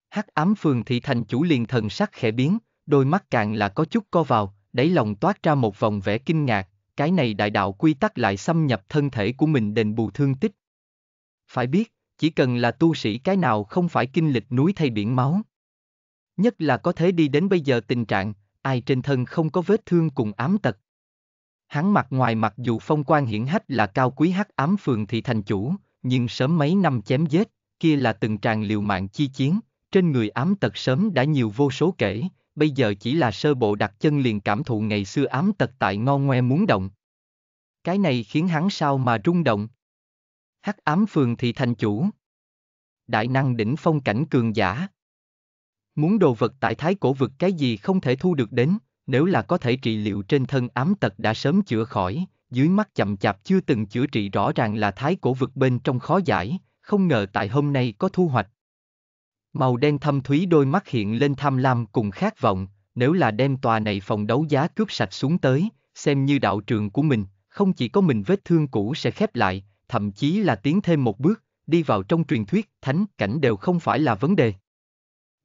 Hắc ám phường thị thành chủ liền thần sắc khẽ biến, đôi mắt càng là có chút co vào, đáy lòng toát ra một vòng vẻ kinh ngạc, cái này đại đạo quy tắc lại xâm nhập thân thể của mình đền bù thương tích. Phải biết, chỉ cần là tu sĩ cái nào không phải kinh lịch núi thay biển máu. Nhất là có thể đi đến bây giờ tình trạng, ai trên thân không có vết thương cùng ám tật. Hắn mặt ngoài mặc dù phong quan hiển hách là cao quý hắc ám phường thị thành chủ, nhưng sớm mấy năm chém giết, kia là từng tràng liều mạng chi chiến, trên người ám tật sớm đã nhiều vô số kể, bây giờ chỉ là sơ bộ đặt chân liền cảm thụ ngày xưa ám tật tại ngon ngoe muốn động. Cái này khiến hắn sao mà rung động. Hắc ám phường thì thành chủ. Đại năng đỉnh phong cảnh cường giả. Muốn đồ vật tại thái cổ vực cái gì không thể thu được đến, nếu là có thể trị liệu trên thân ám tật đã sớm chữa khỏi, dưới mắt chậm chạp chưa từng chữa trị rõ ràng là thái cổ vực bên trong khó giải, không ngờ tại hôm nay có thu hoạch. Màu đen thâm thúy đôi mắt hiện lên tham lam cùng khát vọng, nếu là đem tòa này phòng đấu giá cướp sạch xuống tới, xem như đạo trường của mình, không chỉ có mình vết thương cũ sẽ khép lại, thậm chí là tiến thêm một bước, đi vào trong truyền thuyết, thánh cảnh đều không phải là vấn đề.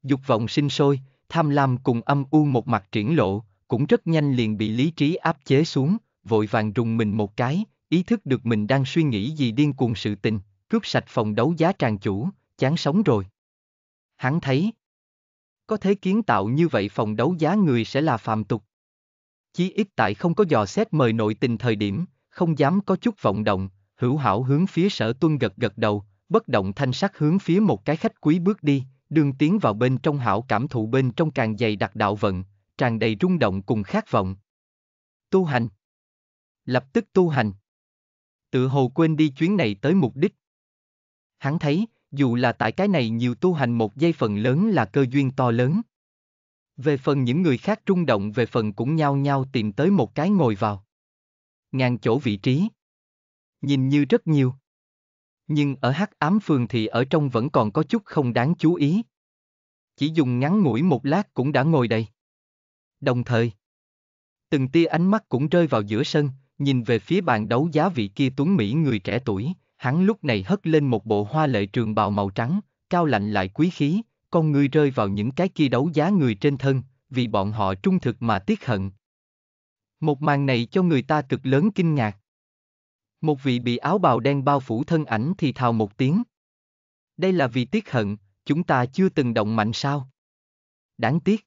Dục vọng sinh sôi, tham lam cùng âm u một mặt triển lộ, cũng rất nhanh liền bị lý trí áp chế xuống, vội vàng rùng mình một cái, ý thức được mình đang suy nghĩ gì điên cuồng sự tình, cướp sạch phòng đấu giá tràn chủ, chán sống rồi hắn thấy. Có thế kiến tạo như vậy phòng đấu giá người sẽ là phàm tục. Chí ít tại không có dò xét mời nội tình thời điểm, không dám có chút vọng động, hữu hảo hướng phía sở tuân gật gật đầu, bất động thanh sắc hướng phía một cái khách quý bước đi, đường tiến vào bên trong hảo cảm thụ bên trong càng dày đặc đạo vận, tràn đầy rung động cùng khát vọng. Tu hành. Lập tức tu hành. Tự hồ quên đi chuyến này tới mục đích. Hắn thấy, dù là tại cái này nhiều tu hành một giây phần lớn là cơ duyên to lớn. Về phần những người khác trung động về phần cũng nhao nhao tìm tới một cái ngồi vào. Ngàn chỗ vị trí. Nhìn như rất nhiều. Nhưng ở hắc ám phường thì ở trong vẫn còn có chút không đáng chú ý. Chỉ dùng ngắn ngủi một lát cũng đã ngồi đầy. Đồng thời, từng tia ánh mắt cũng rơi vào giữa sân, nhìn về phía bàn đấu giá vị kia tuấn Mỹ người trẻ tuổi, Hắn lúc này hất lên một bộ hoa lệ trường bào màu trắng, cao lạnh lại quý khí, con người rơi vào những cái kia đấu giá người trên thân, vì bọn họ trung thực mà tiếc hận. Một màn này cho người ta cực lớn kinh ngạc. Một vị bị áo bào đen bao phủ thân ảnh thì thào một tiếng. Đây là vì tiếc hận, chúng ta chưa từng động mạnh sao? Đáng tiếc.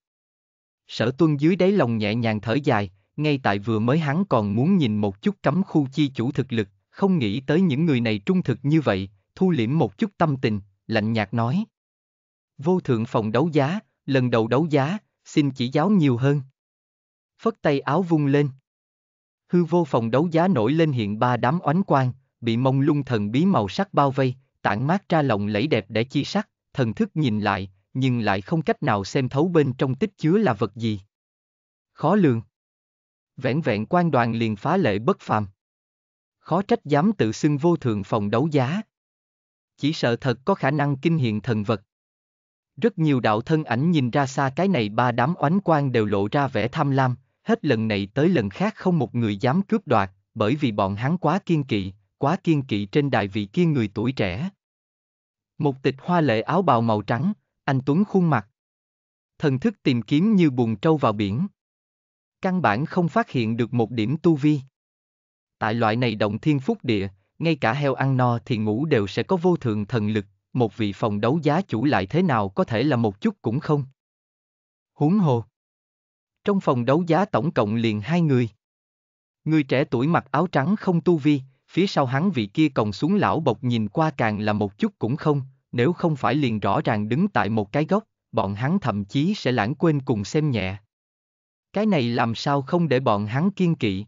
Sở tuân dưới đáy lòng nhẹ nhàng thở dài, ngay tại vừa mới hắn còn muốn nhìn một chút cấm khu chi chủ thực lực, không nghĩ tới những người này trung thực như vậy, thu liễm một chút tâm tình, lạnh nhạt nói. Vô thượng phòng đấu giá, lần đầu đấu giá, xin chỉ giáo nhiều hơn. Phất tay áo vung lên. Hư vô phòng đấu giá nổi lên hiện ba đám oánh quang, bị mông lung thần bí màu sắc bao vây, tản mát ra lòng lẫy đẹp để chi sắc, thần thức nhìn lại, nhưng lại không cách nào xem thấu bên trong tích chứa là vật gì. Khó lường. Vẹn vẹn quan đoàn liền phá lệ bất phàm khó trách dám tự xưng vô thường phòng đấu giá. Chỉ sợ thật có khả năng kinh hiện thần vật. Rất nhiều đạo thân ảnh nhìn ra xa cái này ba đám oánh quan đều lộ ra vẻ tham lam, hết lần này tới lần khác không một người dám cướp đoạt, bởi vì bọn hắn quá kiên kỵ, quá kiên kỵ trên đại vị kia người tuổi trẻ. Một tịch hoa lệ áo bào màu trắng, anh Tuấn khuôn mặt. Thần thức tìm kiếm như bùn trâu vào biển. Căn bản không phát hiện được một điểm tu vi. Tại loại này động thiên phúc địa, ngay cả heo ăn no thì ngủ đều sẽ có vô thường thần lực, một vị phòng đấu giá chủ lại thế nào có thể là một chút cũng không. Huống hồ. Trong phòng đấu giá tổng cộng liền hai người. Người trẻ tuổi mặc áo trắng không tu vi, phía sau hắn vị kia còng xuống lão bộc nhìn qua càng là một chút cũng không, nếu không phải liền rõ ràng đứng tại một cái góc, bọn hắn thậm chí sẽ lãng quên cùng xem nhẹ. Cái này làm sao không để bọn hắn kiên kỵ.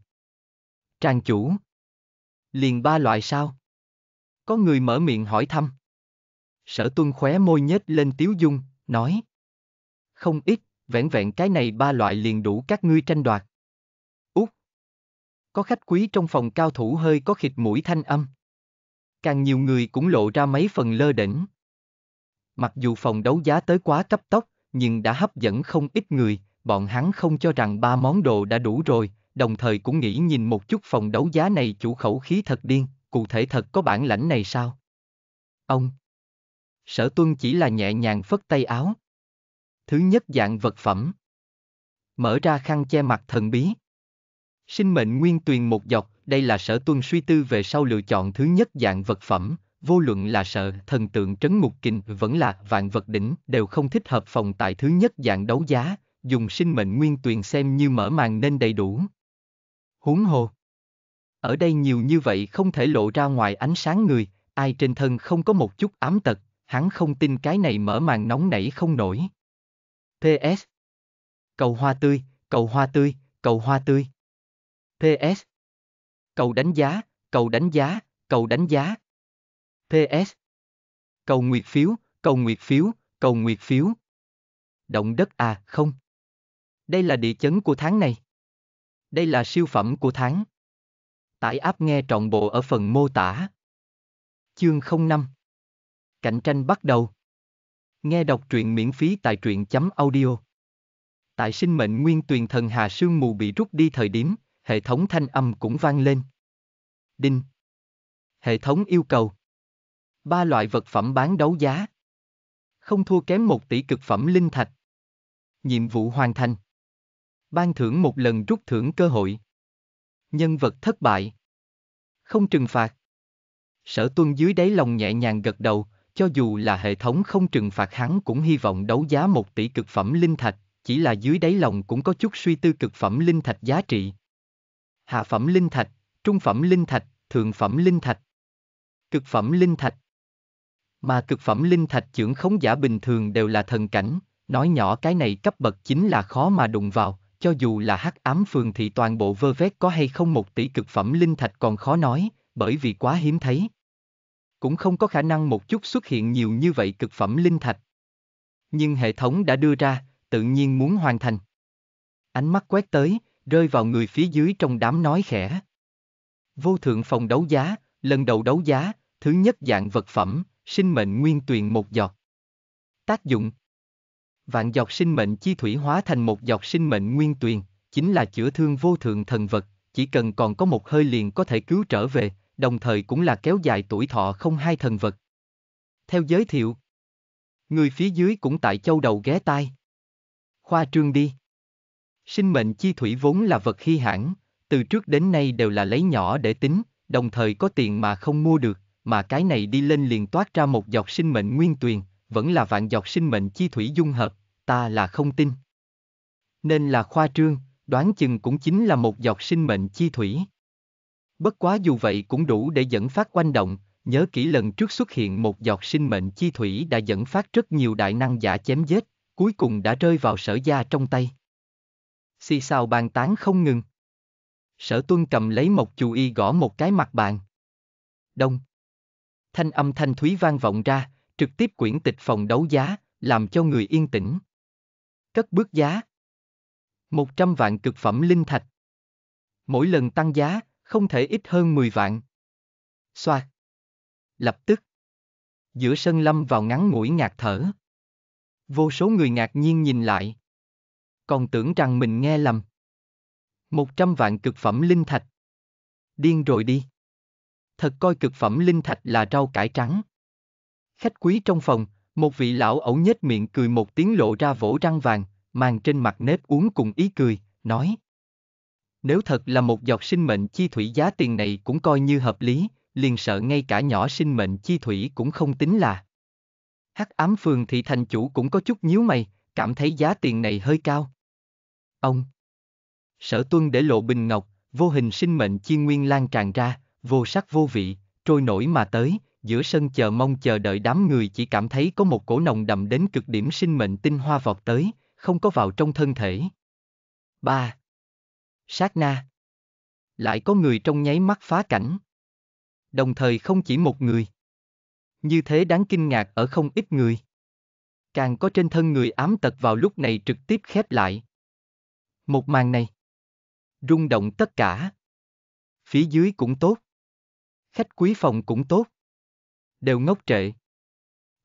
Trang chủ. Liền ba loại sao? Có người mở miệng hỏi thăm. Sở tuân khóe môi nhếch lên tiếu dung, nói. Không ít, vẹn vẹn cái này ba loại liền đủ các ngươi tranh đoạt. Út. Có khách quý trong phòng cao thủ hơi có khịt mũi thanh âm. Càng nhiều người cũng lộ ra mấy phần lơ đỉnh. Mặc dù phòng đấu giá tới quá cấp tốc, nhưng đã hấp dẫn không ít người, bọn hắn không cho rằng ba món đồ đã đủ rồi, đồng thời cũng nghĩ nhìn một chút phòng đấu giá này chủ khẩu khí thật điên, cụ thể thật có bản lãnh này sao? Ông Sở tuân chỉ là nhẹ nhàng phất tay áo. Thứ nhất dạng vật phẩm. Mở ra khăn che mặt thần bí. Sinh mệnh nguyên tuyền một dọc, đây là sở tuân suy tư về sau lựa chọn thứ nhất dạng vật phẩm, vô luận là sợ thần tượng trấn mục kình vẫn là vạn vật đỉnh đều không thích hợp phòng tại thứ nhất dạng đấu giá, dùng sinh mệnh nguyên tuyền xem như mở màn nên đầy đủ, huống hồ. Ở đây nhiều như vậy không thể lộ ra ngoài ánh sáng người, ai trên thân không có một chút ám tật, hắn không tin cái này mở màn nóng nảy không nổi. PS. Cầu hoa tươi, cầu hoa tươi, cầu hoa tươi. PS. Cầu đánh giá, cầu đánh giá, cầu đánh giá. PS. Cầu nguyệt phiếu, cầu nguyệt phiếu, cầu nguyệt phiếu. Động đất à, không. Đây là địa chấn của tháng này. Đây là siêu phẩm của tháng. Tải app nghe trọn bộ ở phần mô tả. Chương 05 Cạnh tranh bắt đầu Nghe đọc truyện miễn phí tại truyện.audio chấm Tại sinh mệnh nguyên tuyền thần Hà Sương Mù bị rút đi thời điểm, hệ thống thanh âm cũng vang lên. Đinh Hệ thống yêu cầu Ba loại vật phẩm bán đấu giá Không thua kém một tỷ cực phẩm linh thạch Nhiệm vụ hoàn thành Ban thưởng một lần rút thưởng cơ hội. Nhân vật thất bại. Không trừng phạt. Sở tuân dưới đáy lòng nhẹ nhàng gật đầu, cho dù là hệ thống không trừng phạt hắn cũng hy vọng đấu giá một tỷ cực phẩm linh thạch, chỉ là dưới đáy lòng cũng có chút suy tư cực phẩm linh thạch giá trị. Hạ phẩm linh thạch, trung phẩm linh thạch, thượng phẩm linh thạch. Cực phẩm linh thạch. Mà cực phẩm linh thạch trưởng khống giả bình thường đều là thần cảnh, nói nhỏ cái này cấp bậc chính là khó mà đụng vào, cho dù là hắc ám phường thì toàn bộ vơ vét có hay không một tỷ cực phẩm linh thạch còn khó nói, bởi vì quá hiếm thấy. Cũng không có khả năng một chút xuất hiện nhiều như vậy cực phẩm linh thạch. Nhưng hệ thống đã đưa ra, tự nhiên muốn hoàn thành. Ánh mắt quét tới, rơi vào người phía dưới trong đám nói khẽ. Vô thượng phòng đấu giá, lần đầu đấu giá, thứ nhất dạng vật phẩm, sinh mệnh nguyên tuyền một giọt. Tác dụng vạn giọt sinh mệnh chi thủy hóa thành một giọt sinh mệnh nguyên tuyền, chính là chữa thương vô thượng thần vật, chỉ cần còn có một hơi liền có thể cứu trở về, đồng thời cũng là kéo dài tuổi thọ không hai thần vật. Theo giới thiệu, người phía dưới cũng tại châu đầu ghé tai. Khoa trương đi. Sinh mệnh chi thủy vốn là vật khi hãng, từ trước đến nay đều là lấy nhỏ để tính, đồng thời có tiền mà không mua được, mà cái này đi lên liền toát ra một giọt sinh mệnh nguyên tuyền, vẫn là vạn giọt sinh mệnh chi thủy dung hợp, ta là không tin. Nên là khoa trương, đoán chừng cũng chính là một giọt sinh mệnh chi thủy. Bất quá dù vậy cũng đủ để dẫn phát quanh động, nhớ kỹ lần trước xuất hiện một giọt sinh mệnh chi thủy đã dẫn phát rất nhiều đại năng giả chém giết, cuối cùng đã rơi vào sở gia trong tay. Xì xào bàn tán không ngừng. Sở tuân cầm lấy một chù y gõ một cái mặt bàn. Đông. Thanh âm thanh thúy vang vọng ra, trực tiếp quyển tịch phòng đấu giá, làm cho người yên tĩnh. Cất bước giá 100 vạn cực phẩm linh thạch. Mỗi lần tăng giá, không thể ít hơn 10 vạn. Xoạt. Lập tức. Giữa sân lâm vào ngắn ngủi ngạt thở. Vô số người ngạc nhiên nhìn lại. Còn tưởng rằng mình nghe lầm. 100 vạn cực phẩm linh thạch. Điên rồi đi. Thật coi cực phẩm linh thạch là rau cải trắng. Khách quý trong phòng, một vị lão ẩu nhếch miệng cười một tiếng lộ ra vỗ răng vàng, mang trên mặt nếp uống cùng ý cười, nói. Nếu thật là một giọt sinh mệnh chi thủy giá tiền này cũng coi như hợp lý, liền sợ ngay cả nhỏ sinh mệnh chi thủy cũng không tính là. Hắc ám phường thị thành chủ cũng có chút nhíu mày, cảm thấy giá tiền này hơi cao. Ông Sở tuân để lộ bình ngọc, vô hình sinh mệnh chi nguyên lan tràn ra, vô sắc vô vị, trôi nổi mà tới, giữa sân chờ mong chờ đợi đám người chỉ cảm thấy có một cổ nồng đậm đến cực điểm sinh mệnh tinh hoa vọt tới, không có vào trong thân thể. 3. Sát na Lại có người trong nháy mắt phá cảnh. Đồng thời không chỉ một người. Như thế đáng kinh ngạc ở không ít người. Càng có trên thân người ám tật vào lúc này trực tiếp khép lại. Một màn này. Rung động tất cả. Phía dưới cũng tốt. Khách quý phòng cũng tốt đều ngốc trệ.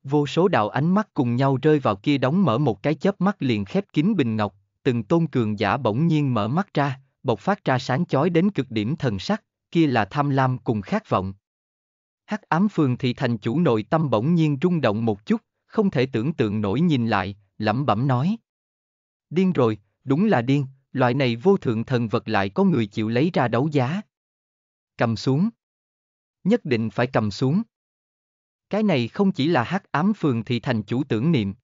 Vô số đạo ánh mắt cùng nhau rơi vào kia đóng mở một cái chớp mắt liền khép kín bình ngọc, từng tôn cường giả bỗng nhiên mở mắt ra, bộc phát ra sáng chói đến cực điểm thần sắc, kia là tham lam cùng khát vọng. Hắc ám phường thị thành chủ nội tâm bỗng nhiên rung động một chút, không thể tưởng tượng nổi nhìn lại, lẩm bẩm nói. Điên rồi, đúng là điên, loại này vô thượng thần vật lại có người chịu lấy ra đấu giá. Cầm xuống. Nhất định phải cầm xuống. Cái này không chỉ là hắc ám phường thì thành chủ tưởng niệm.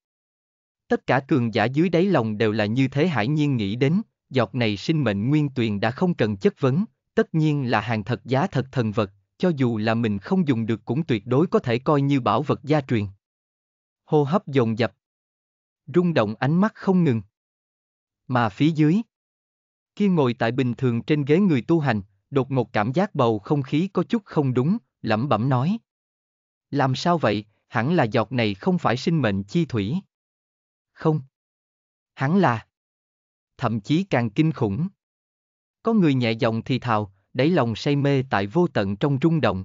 Tất cả cường giả dưới đáy lòng đều là như thế hải nhiên nghĩ đến, giọt này sinh mệnh nguyên tuyền đã không cần chất vấn, tất nhiên là hàng thật giá thật thần vật, cho dù là mình không dùng được cũng tuyệt đối có thể coi như bảo vật gia truyền. Hô hấp dồn dập. Rung động ánh mắt không ngừng. Mà phía dưới, kia ngồi tại bình thường trên ghế người tu hành, đột ngột cảm giác bầu không khí có chút không đúng, lẩm bẩm nói. Làm sao vậy, hẳn là giọt này không phải sinh mệnh chi thủy. Không. hẳn là. Thậm chí càng kinh khủng. Có người nhẹ giọng thì thào, đáy lòng say mê tại vô tận trong rung động.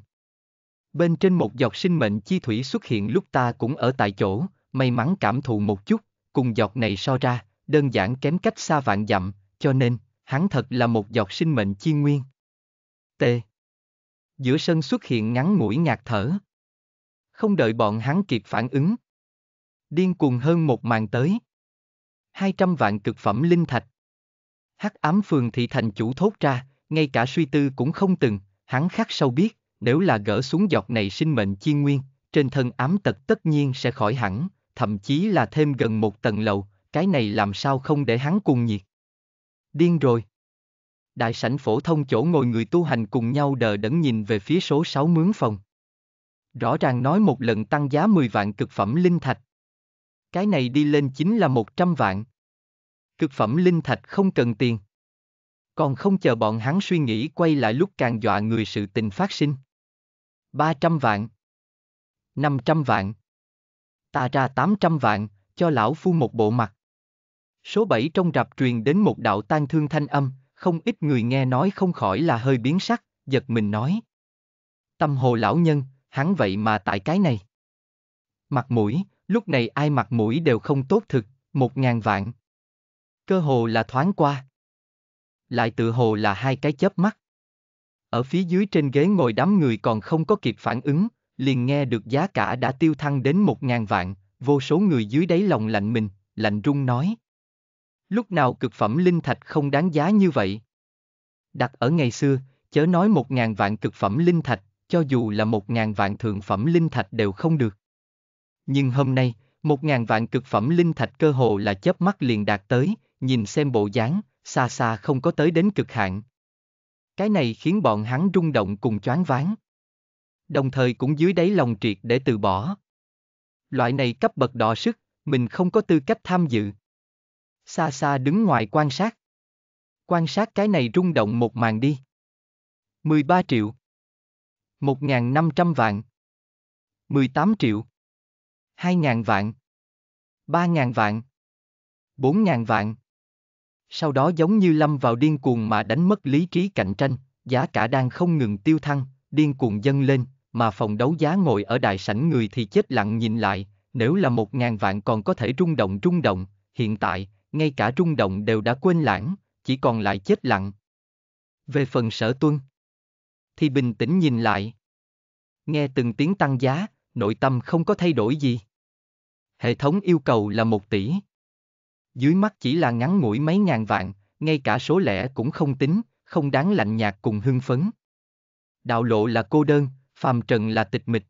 Bên trên một giọt sinh mệnh chi thủy xuất hiện lúc ta cũng ở tại chỗ, may mắn cảm thụ một chút, cùng giọt này so ra, đơn giản kém cách xa vạn dặm, cho nên, hắn thật là một giọt sinh mệnh chi nguyên. T. Giữa sân xuất hiện ngắn mũi ngạt thở không đợi bọn hắn kịp phản ứng. Điên cuồng hơn một màn tới. 200 vạn cực phẩm linh thạch. Hắc ám phường thị thành chủ thốt ra, ngay cả suy tư cũng không từng, hắn khắc sâu biết, nếu là gỡ xuống giọt này sinh mệnh chi nguyên, trên thân ám tật tất nhiên sẽ khỏi hẳn, thậm chí là thêm gần một tầng lầu, cái này làm sao không để hắn cuồng nhiệt. Điên rồi. Đại sảnh phổ thông chỗ ngồi người tu hành cùng nhau đờ đẫn nhìn về phía số 6 mướn phòng. Rõ ràng nói một lần tăng giá 10 vạn cực phẩm linh thạch. Cái này đi lên chính là 100 vạn. Cực phẩm linh thạch không cần tiền. Còn không chờ bọn hắn suy nghĩ quay lại lúc càng dọa người sự tình phát sinh. 300 vạn. 500 vạn. Ta ra 800 vạn, cho lão phu một bộ mặt. Số 7 trong rạp truyền đến một đạo tan thương thanh âm, không ít người nghe nói không khỏi là hơi biến sắc, giật mình nói. Tâm hồ lão nhân, hắn vậy mà tại cái này. Mặt mũi, lúc này ai mặt mũi đều không tốt thực, một ngàn vạn. Cơ hồ là thoáng qua. Lại tự hồ là hai cái chớp mắt. Ở phía dưới trên ghế ngồi đám người còn không có kịp phản ứng, liền nghe được giá cả đã tiêu thăng đến một ngàn vạn, vô số người dưới đáy lòng lạnh mình, lạnh run nói. Lúc nào cực phẩm linh thạch không đáng giá như vậy? Đặt ở ngày xưa, chớ nói một ngàn vạn cực phẩm linh thạch, cho dù là một ngàn vạn thượng phẩm linh thạch đều không được. Nhưng hôm nay, một ngàn vạn cực phẩm linh thạch cơ hồ là chớp mắt liền đạt tới, nhìn xem bộ dáng, xa xa không có tới đến cực hạn. Cái này khiến bọn hắn rung động cùng choáng váng. Đồng thời cũng dưới đáy lòng triệt để từ bỏ. Loại này cấp bậc đỏ sức, mình không có tư cách tham dự. Xa xa đứng ngoài quan sát. Quan sát cái này rung động một màn đi. 13 triệu. 1.500 vạn. 18 triệu. 2.000 vạn. 3.000 vạn. 4.000 vạn. Sau đó giống như lâm vào điên cuồng mà đánh mất lý trí cạnh tranh, giá cả đang không ngừng tiêu thăng, điên cuồng dâng lên, mà phòng đấu giá ngồi ở đại sảnh người thì chết lặng nhìn lại, nếu là 1.000 vạn còn có thể rung động rung động, hiện tại, ngay cả rung động đều đã quên lãng, chỉ còn lại chết lặng. Về phần sở tuân, thì bình tĩnh nhìn lại. Nghe từng tiếng tăng giá, nội tâm không có thay đổi gì. Hệ thống yêu cầu là một tỷ. Dưới mắt chỉ là ngắn ngủi mấy ngàn vạn, ngay cả số lẻ cũng không tính, không đáng lạnh nhạt cùng hưng phấn. Đạo lộ là cô đơn, phàm trần là tịch mịch.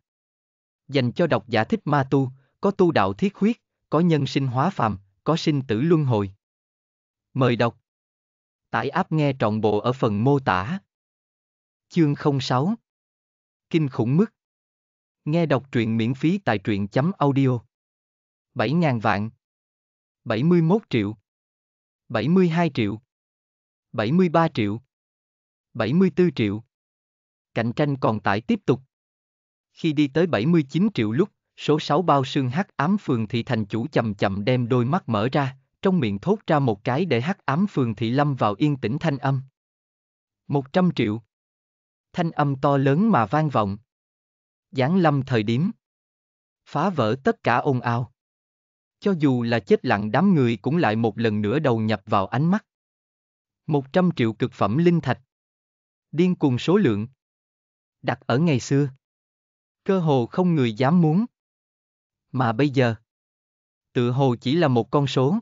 Dành cho độc giả thích ma tu, có tu đạo thiết huyết, có nhân sinh hóa phàm, có sinh tử luân hồi. Mời đọc. Tải app nghe trọn bộ ở phần mô tả. Chương 06 Kinh khủng mức Nghe đọc truyện miễn phí tại truyện chấm audio 7.000 vạn 71 triệu 72 triệu 73 triệu 74 triệu Cạnh tranh còn tải tiếp tục Khi đi tới 79 triệu lúc, số 6 bao xương hắc ám phường thị thành chủ chậm chậm đem đôi mắt mở ra, trong miệng thốt ra một cái để hắc ám phường thị lâm vào yên tĩnh thanh âm. 100 triệu thanh âm to lớn mà vang vọng. Giáng lâm thời điểm. Phá vỡ tất cả ồn ào. Cho dù là chết lặng đám người cũng lại một lần nữa đầu nhập vào ánh mắt. Một trăm triệu cực phẩm linh thạch. Điên cùng số lượng. Đặt ở ngày xưa. Cơ hồ không người dám muốn. Mà bây giờ. Tự hồ chỉ là một con số.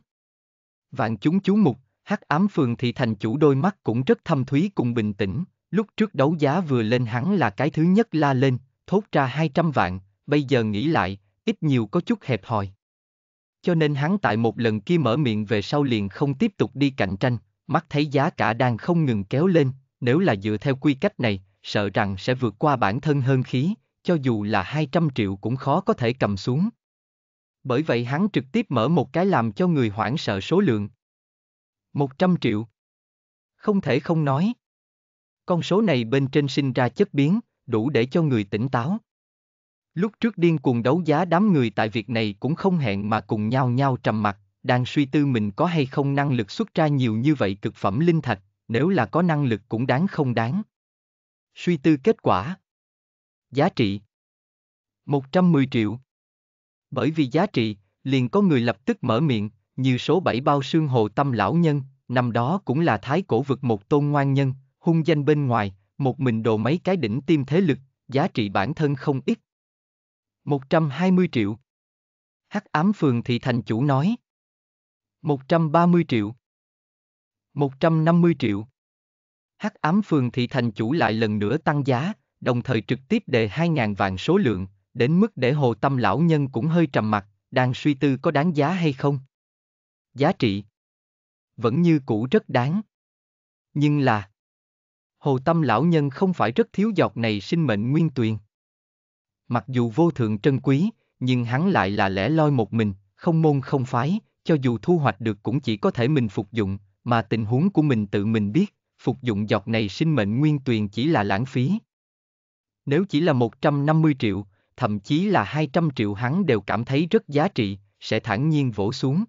Vạn chúng chú mục, hắc ám phường thị thành chủ đôi mắt cũng rất thâm thúy cùng bình tĩnh, Lúc trước đấu giá vừa lên hắn là cái thứ nhất la lên, thốt ra 200 vạn, bây giờ nghĩ lại, ít nhiều có chút hẹp hòi. Cho nên hắn tại một lần kia mở miệng về sau liền không tiếp tục đi cạnh tranh, mắt thấy giá cả đang không ngừng kéo lên, nếu là dựa theo quy cách này, sợ rằng sẽ vượt qua bản thân hơn khí, cho dù là 200 triệu cũng khó có thể cầm xuống. Bởi vậy hắn trực tiếp mở một cái làm cho người hoảng sợ số lượng. 100 triệu. Không thể không nói, con số này bên trên sinh ra chất biến, đủ để cho người tỉnh táo. Lúc trước điên cuồng đấu giá đám người tại việc này cũng không hẹn mà cùng nhau nhau trầm mặt, đang suy tư mình có hay không năng lực xuất ra nhiều như vậy cực phẩm linh thạch, nếu là có năng lực cũng đáng không đáng. Suy tư kết quả Giá trị 110 triệu Bởi vì giá trị, liền có người lập tức mở miệng, như số 7 bao xương hồ tâm lão nhân, năm đó cũng là thái cổ vực một tôn ngoan nhân, hung danh bên ngoài, một mình đồ mấy cái đỉnh tiêm thế lực, giá trị bản thân không ít. 120 triệu. Hắc ám phường thị thành chủ nói. 130 triệu. 150 triệu. Hắc ám phường thị thành chủ lại lần nữa tăng giá, đồng thời trực tiếp đề 2.000 vạn số lượng, đến mức để hồ tâm lão nhân cũng hơi trầm mặt, đang suy tư có đáng giá hay không. Giá trị. Vẫn như cũ rất đáng. Nhưng là Hồ Tâm lão nhân không phải rất thiếu giọt này sinh mệnh nguyên tuyền. Mặc dù vô thượng trân quý, nhưng hắn lại là lẻ loi một mình, không môn không phái, cho dù thu hoạch được cũng chỉ có thể mình phục dụng, mà tình huống của mình tự mình biết, phục dụng giọt này sinh mệnh nguyên tuyền chỉ là lãng phí. Nếu chỉ là 150 triệu, thậm chí là 200 triệu hắn đều cảm thấy rất giá trị, sẽ thản nhiên vỗ xuống.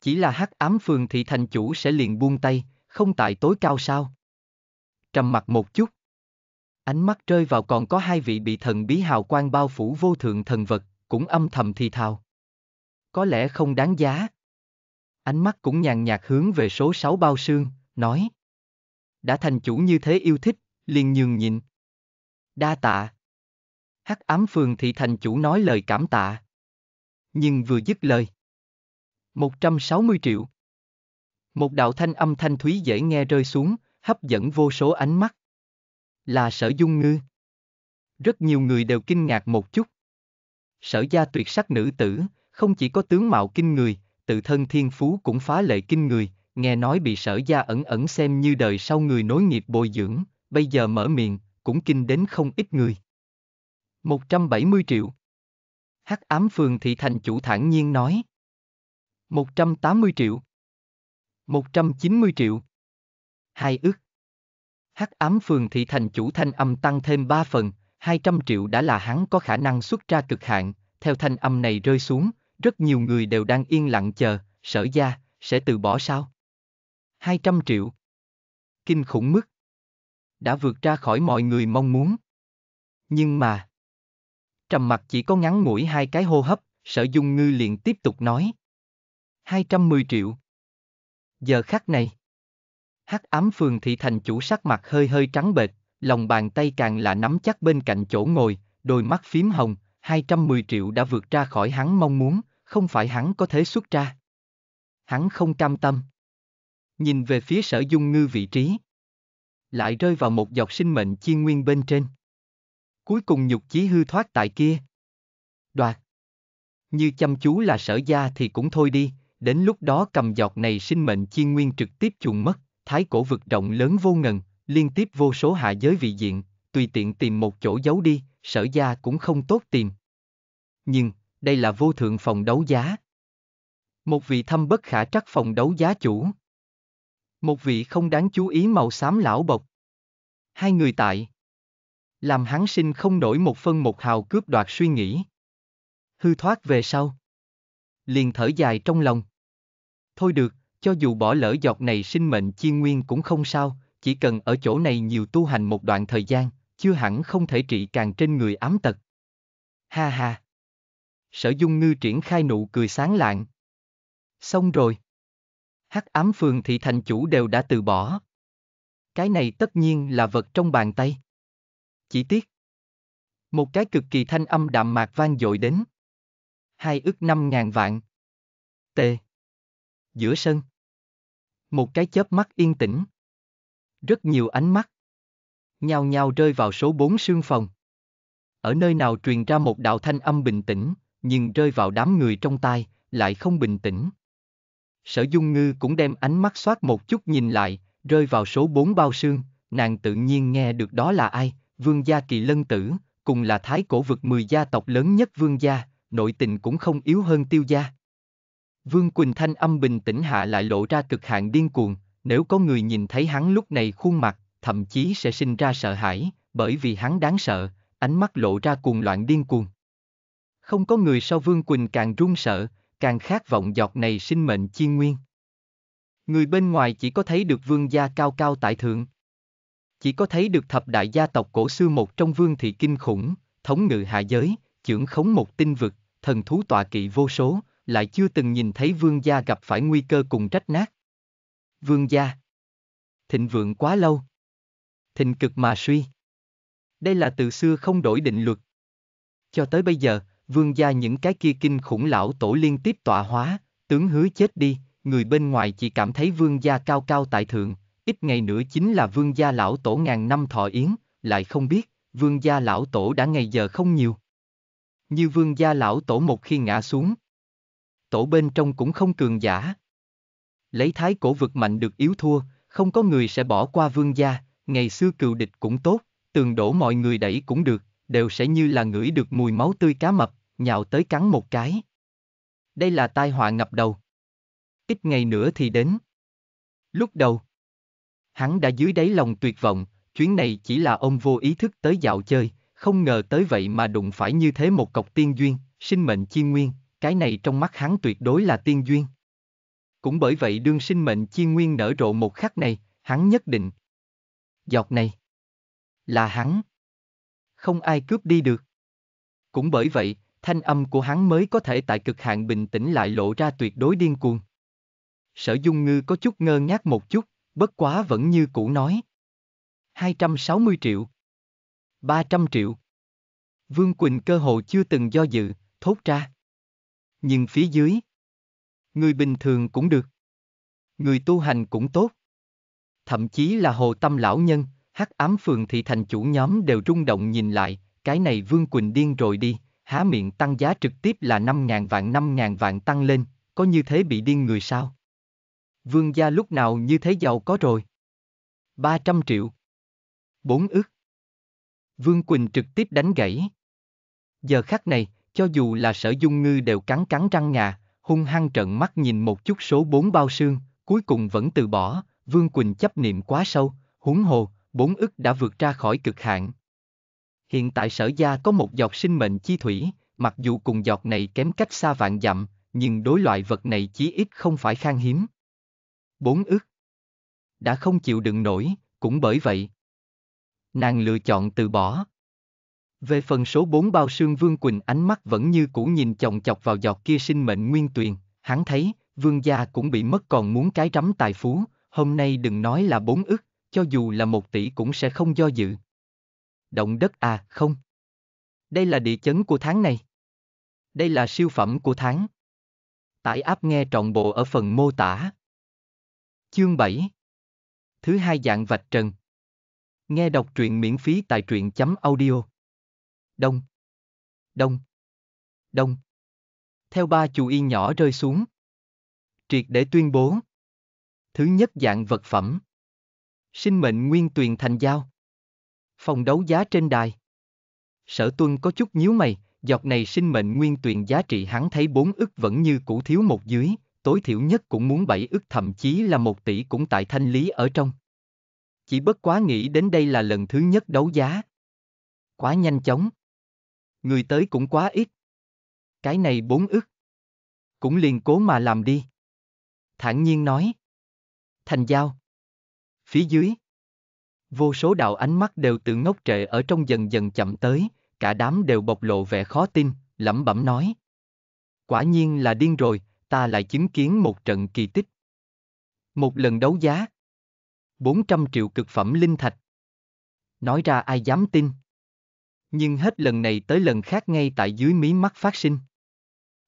Chỉ là hắc ám phường thị thành chủ sẽ liền buông tay, không tại tối cao sao? trầm mặt một chút. Ánh mắt rơi vào còn có hai vị bị thần bí hào quang bao phủ vô thượng thần vật, cũng âm thầm thì thào. Có lẽ không đáng giá. Ánh mắt cũng nhàn nhạt hướng về số sáu bao xương, nói. Đã thành chủ như thế yêu thích, liền nhường nhịn. Đa tạ. Hắc ám phường thị thành chủ nói lời cảm tạ. Nhưng vừa dứt lời. 160 triệu. Một đạo thanh âm thanh thúy dễ nghe rơi xuống, hấp dẫn vô số ánh mắt. Là sở dung ngư. Rất nhiều người đều kinh ngạc một chút. Sở gia tuyệt sắc nữ tử, không chỉ có tướng mạo kinh người, tự thân thiên phú cũng phá lệ kinh người, nghe nói bị sở gia ẩn ẩn xem như đời sau người nối nghiệp bồi dưỡng, bây giờ mở miệng, cũng kinh đến không ít người. 170 triệu Hắc ám phường thị thành chủ thản nhiên nói. 180 triệu 190 triệu hai ức. Hắc ám phường thị thành chủ thanh âm tăng thêm 3 phần, 200 triệu đã là hắn có khả năng xuất ra cực hạn, theo thanh âm này rơi xuống, rất nhiều người đều đang yên lặng chờ, sở gia, sẽ từ bỏ sao? 200 triệu. Kinh khủng mức. Đã vượt ra khỏi mọi người mong muốn. Nhưng mà... Trầm mặt chỉ có ngắn mũi hai cái hô hấp, sở dung ngư liền tiếp tục nói. 210 triệu. Giờ khắc này. Hắc ám phường thị thành chủ sắc mặt hơi hơi trắng bệch, lòng bàn tay càng là nắm chắc bên cạnh chỗ ngồi, đôi mắt phím hồng, 210 triệu đã vượt ra khỏi hắn mong muốn, không phải hắn có thể xuất ra. Hắn không cam tâm. Nhìn về phía sở dung ngư vị trí. Lại rơi vào một dọc sinh mệnh chiên nguyên bên trên. Cuối cùng nhục chí hư thoát tại kia. Đoạt. Như chăm chú là sở gia thì cũng thôi đi, đến lúc đó cầm giọt này sinh mệnh chiên nguyên trực tiếp chuồng mất thái cổ vực rộng lớn vô ngần, liên tiếp vô số hạ giới vị diện, tùy tiện tìm một chỗ giấu đi, sở gia cũng không tốt tìm. Nhưng, đây là vô thượng phòng đấu giá. Một vị thâm bất khả trắc phòng đấu giá chủ. Một vị không đáng chú ý màu xám lão bộc. Hai người tại. Làm hắn sinh không nổi một phân một hào cướp đoạt suy nghĩ. Hư thoát về sau. Liền thở dài trong lòng. Thôi được, cho dù bỏ lỡ giọt này sinh mệnh chi nguyên cũng không sao, chỉ cần ở chỗ này nhiều tu hành một đoạn thời gian, chưa hẳn không thể trị càng trên người ám tật. Ha ha! Sở Dung Ngư triển khai nụ cười sáng lạng. Xong rồi. Hắc ám phường thị thành chủ đều đã từ bỏ. Cái này tất nhiên là vật trong bàn tay. Chỉ tiếc. Một cái cực kỳ thanh âm đạm mạc vang dội đến. Hai ức năm ngàn vạn. T. Giữa sân. Một cái chớp mắt yên tĩnh. Rất nhiều ánh mắt. Nhào nhào rơi vào số 4 sương phòng. Ở nơi nào truyền ra một đạo thanh âm bình tĩnh, nhưng rơi vào đám người trong tai, lại không bình tĩnh. Sở Dung Ngư cũng đem ánh mắt soát một chút nhìn lại, rơi vào số 4 bao sương, nàng tự nhiên nghe được đó là ai, vương gia kỳ lân tử, cùng là thái cổ vực 10 gia tộc lớn nhất vương gia, nội tình cũng không yếu hơn tiêu gia. Vương Quỳnh Thanh âm bình tĩnh hạ lại lộ ra cực hạn điên cuồng, nếu có người nhìn thấy hắn lúc này khuôn mặt, thậm chí sẽ sinh ra sợ hãi, bởi vì hắn đáng sợ, ánh mắt lộ ra cuồng loạn điên cuồng. Không có người sau Vương Quỳnh càng run sợ, càng khát vọng giọt này sinh mệnh chi nguyên. Người bên ngoài chỉ có thấy được vương gia cao cao tại thượng. Chỉ có thấy được thập đại gia tộc cổ xưa một trong vương thị kinh khủng, thống ngự hạ giới, trưởng khống một tinh vực, thần thú tọa kỵ vô số, lại chưa từng nhìn thấy vương gia gặp phải nguy cơ cùng trách nát. Vương gia. Thịnh vượng quá lâu. Thịnh cực mà suy. Đây là từ xưa không đổi định luật. Cho tới bây giờ, vương gia những cái kia kinh khủng lão tổ liên tiếp tọa hóa, tướng hứa chết đi, người bên ngoài chỉ cảm thấy vương gia cao cao tại thượng, ít ngày nữa chính là vương gia lão tổ ngàn năm thọ yến, lại không biết, vương gia lão tổ đã ngày giờ không nhiều. Như vương gia lão tổ một khi ngã xuống, tổ bên trong cũng không cường giả. Lấy thái cổ vực mạnh được yếu thua, không có người sẽ bỏ qua vương gia, ngày xưa cựu địch cũng tốt, tường đổ mọi người đẩy cũng được, đều sẽ như là ngửi được mùi máu tươi cá mập, nhào tới cắn một cái. Đây là tai họa ngập đầu. Ít ngày nữa thì đến. Lúc đầu, hắn đã dưới đáy lòng tuyệt vọng, chuyến này chỉ là ông vô ý thức tới dạo chơi, không ngờ tới vậy mà đụng phải như thế một cọc tiên duyên, sinh mệnh chi nguyên, cái này trong mắt hắn tuyệt đối là tiên duyên. Cũng bởi vậy đương sinh mệnh chi nguyên nở rộ một khắc này, hắn nhất định. Giọt này. Là hắn. Không ai cướp đi được. Cũng bởi vậy, thanh âm của hắn mới có thể tại cực hạn bình tĩnh lại lộ ra tuyệt đối điên cuồng. Sở Dung Ngư có chút ngơ ngác một chút, bất quá vẫn như cũ nói. 260 triệu. 300 triệu. Vương Quỳnh cơ hồ chưa từng do dự, thốt ra nhưng phía dưới. Người bình thường cũng được. Người tu hành cũng tốt. Thậm chí là hồ tâm lão nhân, hắc ám phường thị thành chủ nhóm đều rung động nhìn lại, cái này Vương Quỳnh điên rồi đi, há miệng tăng giá trực tiếp là năm ngàn vạn năm ngàn vạn tăng lên, có như thế bị điên người sao? Vương gia lúc nào như thế giàu có rồi? 300 triệu. 4 ức. Vương Quỳnh trực tiếp đánh gãy. Giờ khắc này, cho dù là sở dung ngư đều cắn cắn răng ngà, hung hăng trợn mắt nhìn một chút số bốn bao xương, cuối cùng vẫn từ bỏ, Vương Quỳnh chấp niệm quá sâu, huống hồ, bốn ức đã vượt ra khỏi cực hạn. Hiện tại sở gia có một giọt sinh mệnh chi thủy, mặc dù cùng giọt này kém cách xa vạn dặm, nhưng đối loại vật này chí ít không phải khan hiếm. Bốn ức đã không chịu đựng nổi, cũng bởi vậy. Nàng lựa chọn từ bỏ. Về phần số 4 bao xương Vương Quỳnh ánh mắt vẫn như cũ nhìn chồng chọc vào giọt kia sinh mệnh nguyên tuyền, hắn thấy, vương gia cũng bị mất còn muốn cái rắm tài phú, hôm nay đừng nói là bốn ức, cho dù là một tỷ cũng sẽ không do dự. Động đất à, không. Đây là địa chấn của tháng này. Đây là siêu phẩm của tháng. Tải áp nghe trọn bộ ở phần mô tả. Chương 7 Thứ hai dạng vạch trần Nghe đọc truyện miễn phí tại truyện chấm audio đông, đông, đông. Theo ba chú y nhỏ rơi xuống. Triệt để tuyên bố. Thứ nhất dạng vật phẩm. Sinh mệnh nguyên tuyền thành giao. Phòng đấu giá trên đài. Sở tuân có chút nhíu mày, dọc này sinh mệnh nguyên tuyền giá trị hắn thấy bốn ức vẫn như cũ thiếu một dưới, tối thiểu nhất cũng muốn bảy ức thậm chí là một tỷ cũng tại thanh lý ở trong. Chỉ bất quá nghĩ đến đây là lần thứ nhất đấu giá. Quá nhanh chóng người tới cũng quá ít. Cái này bốn ức. Cũng liền cố mà làm đi. Thản nhiên nói. Thành giao. Phía dưới. Vô số đạo ánh mắt đều tự ngốc trệ ở trong dần dần chậm tới, cả đám đều bộc lộ vẻ khó tin, lẩm bẩm nói. Quả nhiên là điên rồi, ta lại chứng kiến một trận kỳ tích. Một lần đấu giá. 400 triệu cực phẩm linh thạch. Nói ra ai dám tin nhưng hết lần này tới lần khác ngay tại dưới mí mắt phát sinh.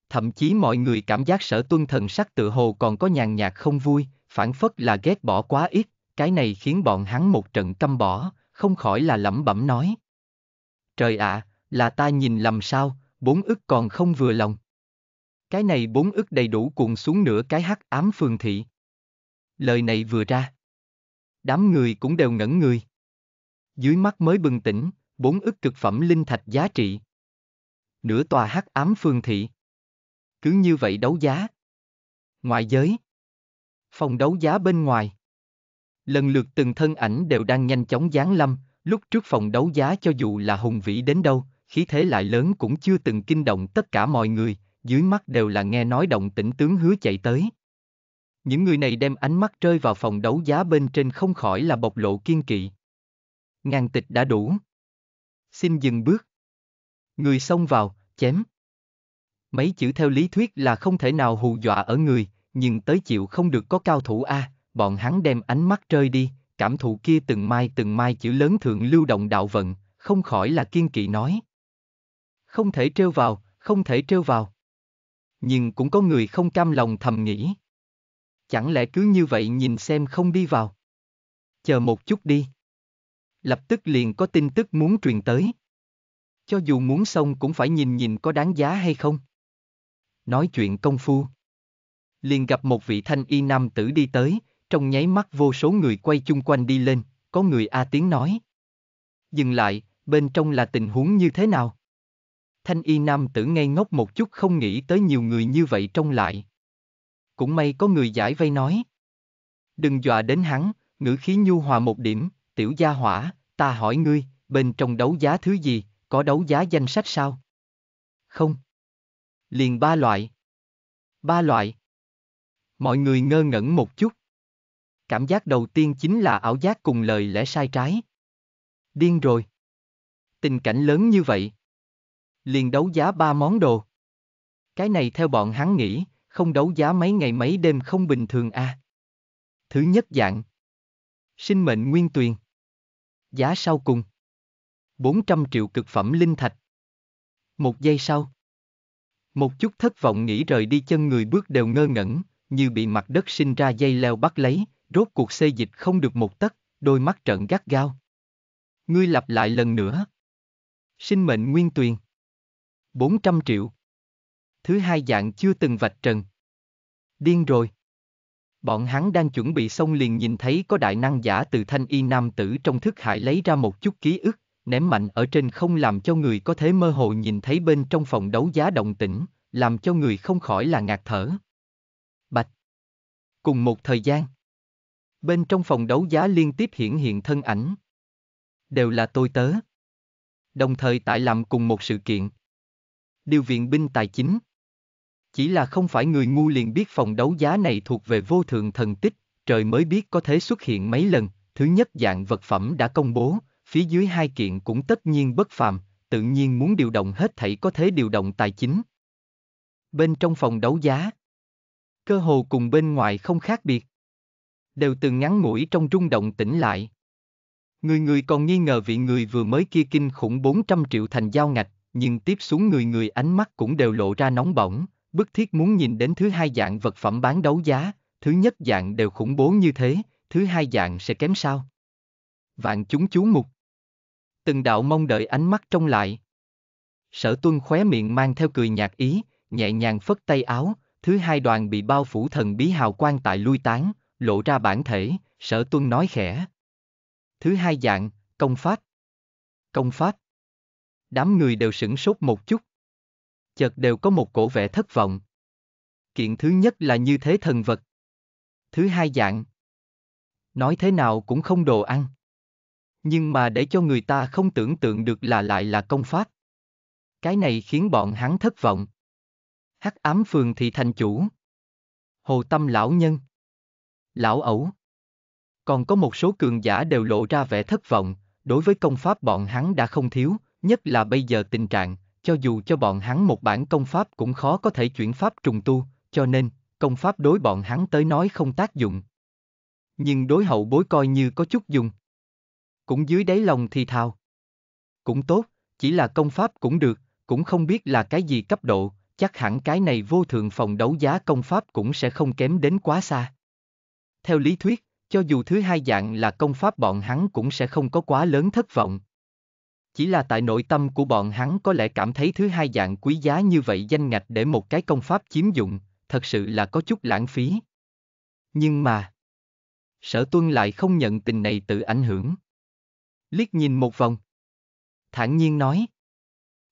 Thậm chí mọi người cảm giác sở tuân thần sắc tự hồ còn có nhàn nhạt không vui, phản phất là ghét bỏ quá ít, cái này khiến bọn hắn một trận căm bỏ, không khỏi là lẩm bẩm nói. Trời ạ, à, là ta nhìn lầm sao, bốn ức còn không vừa lòng. Cái này bốn ức đầy đủ cuộn xuống nửa cái hắc ám phường thị. Lời này vừa ra. Đám người cũng đều ngẩn người. Dưới mắt mới bừng tỉnh, bốn ức cực phẩm linh thạch giá trị. Nửa tòa hắc ám phương thị. Cứ như vậy đấu giá. Ngoại giới. Phòng đấu giá bên ngoài. Lần lượt từng thân ảnh đều đang nhanh chóng giáng lâm, lúc trước phòng đấu giá cho dù là hùng vĩ đến đâu, khí thế lại lớn cũng chưa từng kinh động tất cả mọi người, dưới mắt đều là nghe nói động tĩnh tướng hứa chạy tới. Những người này đem ánh mắt rơi vào phòng đấu giá bên trên không khỏi là bộc lộ kiên kỵ. Ngàn tịch đã đủ xin dừng bước. Người xông vào, chém. Mấy chữ theo lý thuyết là không thể nào hù dọa ở người, nhưng tới chịu không được có cao thủ A, bọn hắn đem ánh mắt rơi đi, cảm thụ kia từng mai từng mai chữ lớn thượng lưu động đạo vận, không khỏi là kiên kỵ nói. Không thể trêu vào, không thể trêu vào. Nhưng cũng có người không cam lòng thầm nghĩ. Chẳng lẽ cứ như vậy nhìn xem không đi vào? Chờ một chút đi lập tức liền có tin tức muốn truyền tới. Cho dù muốn xong cũng phải nhìn nhìn có đáng giá hay không. Nói chuyện công phu. Liền gặp một vị thanh y nam tử đi tới, trong nháy mắt vô số người quay chung quanh đi lên, có người A tiếng nói. Dừng lại, bên trong là tình huống như thế nào? Thanh y nam tử ngây ngốc một chút không nghĩ tới nhiều người như vậy trong lại. Cũng may có người giải vây nói. Đừng dọa đến hắn, ngữ khí nhu hòa một điểm, tiểu gia hỏa, ta hỏi ngươi, bên trong đấu giá thứ gì, có đấu giá danh sách sao? Không. Liền ba loại. Ba loại. Mọi người ngơ ngẩn một chút. Cảm giác đầu tiên chính là ảo giác cùng lời lẽ sai trái. Điên rồi. Tình cảnh lớn như vậy. Liền đấu giá ba món đồ. Cái này theo bọn hắn nghĩ, không đấu giá mấy ngày mấy đêm không bình thường à. Thứ nhất dạng. Sinh mệnh nguyên tuyền giá sau cùng. 400 triệu cực phẩm linh thạch. Một giây sau. Một chút thất vọng nghĩ rời đi chân người bước đều ngơ ngẩn, như bị mặt đất sinh ra dây leo bắt lấy, rốt cuộc xê dịch không được một tấc, đôi mắt trận gắt gao. Ngươi lặp lại lần nữa. Sinh mệnh nguyên tuyền. 400 triệu. Thứ hai dạng chưa từng vạch trần. Điên rồi. Bọn hắn đang chuẩn bị xong liền nhìn thấy có đại năng giả từ thanh y nam tử trong thức hải lấy ra một chút ký ức, ném mạnh ở trên không làm cho người có thể mơ hồ nhìn thấy bên trong phòng đấu giá động tĩnh, làm cho người không khỏi là ngạt thở. Bạch. Cùng một thời gian. Bên trong phòng đấu giá liên tiếp hiển hiện thân ảnh. Đều là tôi tớ. Đồng thời tại làm cùng một sự kiện. Điều viện binh tài chính. Chỉ là không phải người ngu liền biết phòng đấu giá này thuộc về vô thượng thần tích, trời mới biết có thể xuất hiện mấy lần, thứ nhất dạng vật phẩm đã công bố, phía dưới hai kiện cũng tất nhiên bất phàm, tự nhiên muốn điều động hết thảy có thể điều động tài chính. Bên trong phòng đấu giá, cơ hồ cùng bên ngoài không khác biệt. Đều từng ngắn ngủi trong rung động tỉnh lại. Người người còn nghi ngờ vị người vừa mới kia kinh khủng 400 triệu thành giao ngạch, nhưng tiếp xuống người người ánh mắt cũng đều lộ ra nóng bỏng, bức thiết muốn nhìn đến thứ hai dạng vật phẩm bán đấu giá, thứ nhất dạng đều khủng bố như thế, thứ hai dạng sẽ kém sao. Vạn chúng chú mục. Từng đạo mong đợi ánh mắt trong lại. Sở tuân khóe miệng mang theo cười nhạt ý, nhẹ nhàng phất tay áo, thứ hai đoàn bị bao phủ thần bí hào quang tại lui tán, lộ ra bản thể, sở tuân nói khẽ. Thứ hai dạng, công pháp. Công pháp. Đám người đều sửng sốt một chút chợt đều có một cổ vẻ thất vọng. Kiện thứ nhất là như thế thần vật. Thứ hai dạng. Nói thế nào cũng không đồ ăn. Nhưng mà để cho người ta không tưởng tượng được là lại là công pháp. Cái này khiến bọn hắn thất vọng. Hắc ám phường thì thành chủ. Hồ tâm lão nhân. Lão ẩu. Còn có một số cường giả đều lộ ra vẻ thất vọng, đối với công pháp bọn hắn đã không thiếu, nhất là bây giờ tình trạng, cho dù cho bọn hắn một bản công pháp cũng khó có thể chuyển pháp trùng tu, cho nên, công pháp đối bọn hắn tới nói không tác dụng. Nhưng đối hậu bối coi như có chút dùng. Cũng dưới đáy lòng thì thào. Cũng tốt, chỉ là công pháp cũng được, cũng không biết là cái gì cấp độ, chắc hẳn cái này vô thường phòng đấu giá công pháp cũng sẽ không kém đến quá xa. Theo lý thuyết, cho dù thứ hai dạng là công pháp bọn hắn cũng sẽ không có quá lớn thất vọng, chỉ là tại nội tâm của bọn hắn có lẽ cảm thấy thứ hai dạng quý giá như vậy danh ngạch để một cái công pháp chiếm dụng, thật sự là có chút lãng phí. Nhưng mà, sở tuân lại không nhận tình này tự ảnh hưởng. Liếc nhìn một vòng. thản nhiên nói.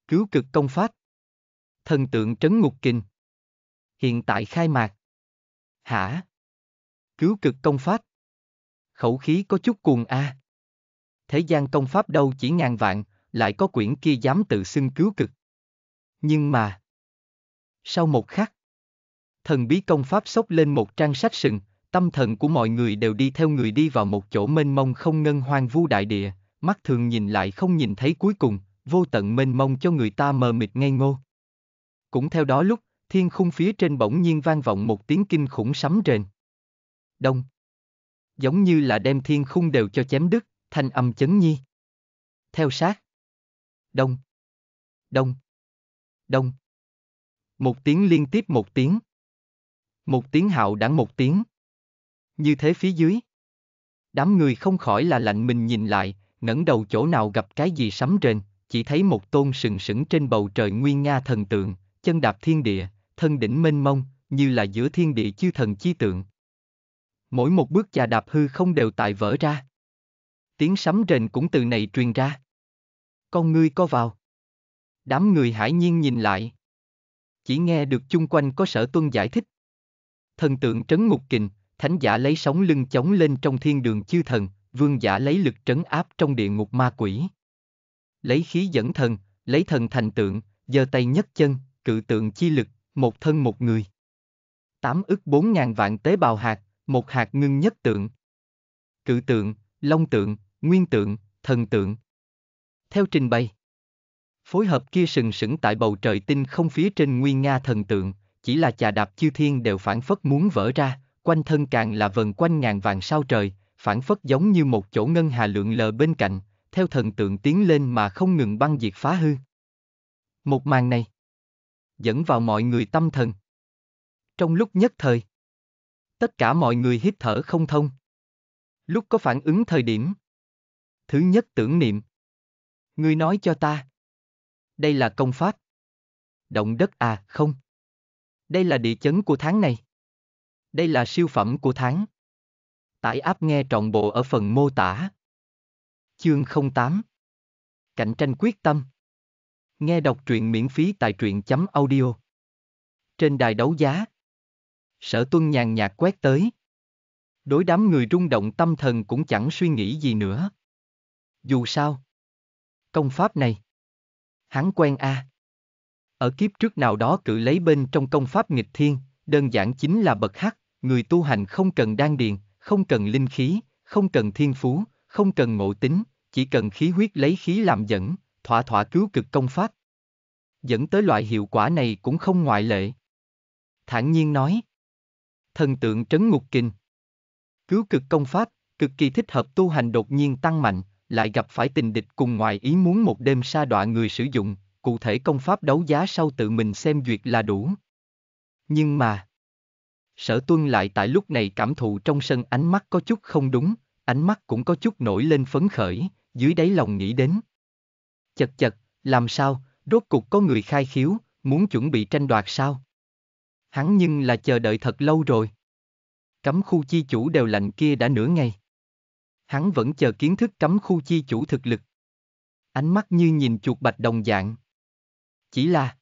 Cứu cực công pháp. Thần tượng trấn ngục kinh. Hiện tại khai mạc. Hả? Cứu cực công pháp. Khẩu khí có chút cuồng a. À. Thế gian công pháp đâu chỉ ngàn vạn, lại có quyển kia dám tự xưng cứu cực. Nhưng mà... Sau một khắc, thần bí công pháp sốc lên một trang sách sừng, tâm thần của mọi người đều đi theo người đi vào một chỗ mênh mông không ngân hoang vu đại địa, mắt thường nhìn lại không nhìn thấy cuối cùng, vô tận mênh mông cho người ta mờ mịt ngây ngô. Cũng theo đó lúc, thiên khung phía trên bỗng nhiên vang vọng một tiếng kinh khủng sấm rền. Đông. Giống như là đem thiên khung đều cho chém đứt, thanh âm chấn nhi. Theo sát. Đông. Đông. Đông. Một tiếng liên tiếp một tiếng. Một tiếng hạo đẳng một tiếng. Như thế phía dưới. Đám người không khỏi là lạnh mình nhìn lại, ngẩng đầu chỗ nào gặp cái gì sắm rền, chỉ thấy một tôn sừng sững trên bầu trời nguyên nga thần tượng, chân đạp thiên địa, thân đỉnh mênh mông, như là giữa thiên địa chư thần chi tượng. Mỗi một bước chà đạp hư không đều tại vỡ ra. Tiếng sấm rền cũng từ này truyền ra con ngươi co vào. Đám người hải nhiên nhìn lại. Chỉ nghe được chung quanh có sở tuân giải thích. Thần tượng trấn ngục kình, thánh giả lấy sóng lưng chống lên trong thiên đường chư thần, vương giả lấy lực trấn áp trong địa ngục ma quỷ. Lấy khí dẫn thần, lấy thần thành tượng, giơ tay nhấc chân, cự tượng chi lực, một thân một người. Tám ức bốn ngàn vạn tế bào hạt, một hạt ngưng nhất tượng. Cự tượng, long tượng, nguyên tượng, thần tượng theo trình bày. Phối hợp kia sừng sững tại bầu trời tinh không phía trên nguyên Nga thần tượng, chỉ là chà đạp chư thiên đều phản phất muốn vỡ ra, quanh thân càng là vần quanh ngàn vàng sao trời, phản phất giống như một chỗ ngân hà lượng lờ bên cạnh, theo thần tượng tiến lên mà không ngừng băng diệt phá hư. Một màn này dẫn vào mọi người tâm thần. Trong lúc nhất thời, tất cả mọi người hít thở không thông. Lúc có phản ứng thời điểm, thứ nhất tưởng niệm Ngươi nói cho ta. Đây là công pháp. Động đất à, không. Đây là địa chấn của tháng này. Đây là siêu phẩm của tháng. Tải áp nghe trọn bộ ở phần mô tả. Chương 08 Cạnh tranh quyết tâm Nghe đọc truyện miễn phí tại truyện chấm audio Trên đài đấu giá Sở tuân nhàn nhạt quét tới Đối đám người rung động tâm thần cũng chẳng suy nghĩ gì nữa Dù sao công pháp này. Hắn quen a. À. Ở kiếp trước nào đó cự lấy bên trong công pháp nghịch thiên, đơn giản chính là bậc hắc, người tu hành không cần đan điền, không cần linh khí, không cần thiên phú, không cần ngộ tính, chỉ cần khí huyết lấy khí làm dẫn, thỏa thỏa cứu cực công pháp. Dẫn tới loại hiệu quả này cũng không ngoại lệ. Thản nhiên nói. Thần tượng trấn ngục kinh. Cứu cực công pháp, cực kỳ thích hợp tu hành đột nhiên tăng mạnh, lại gặp phải tình địch cùng ngoài ý muốn một đêm sa đọa người sử dụng, cụ thể công pháp đấu giá sau tự mình xem duyệt là đủ. Nhưng mà... Sở tuân lại tại lúc này cảm thụ trong sân ánh mắt có chút không đúng, ánh mắt cũng có chút nổi lên phấn khởi, dưới đáy lòng nghĩ đến. Chật chật, làm sao, rốt cục có người khai khiếu, muốn chuẩn bị tranh đoạt sao? Hắn nhưng là chờ đợi thật lâu rồi. Cấm khu chi chủ đều lạnh kia đã nửa ngày hắn vẫn chờ kiến thức cấm khu chi chủ thực lực. Ánh mắt như nhìn chuột bạch đồng dạng. Chỉ là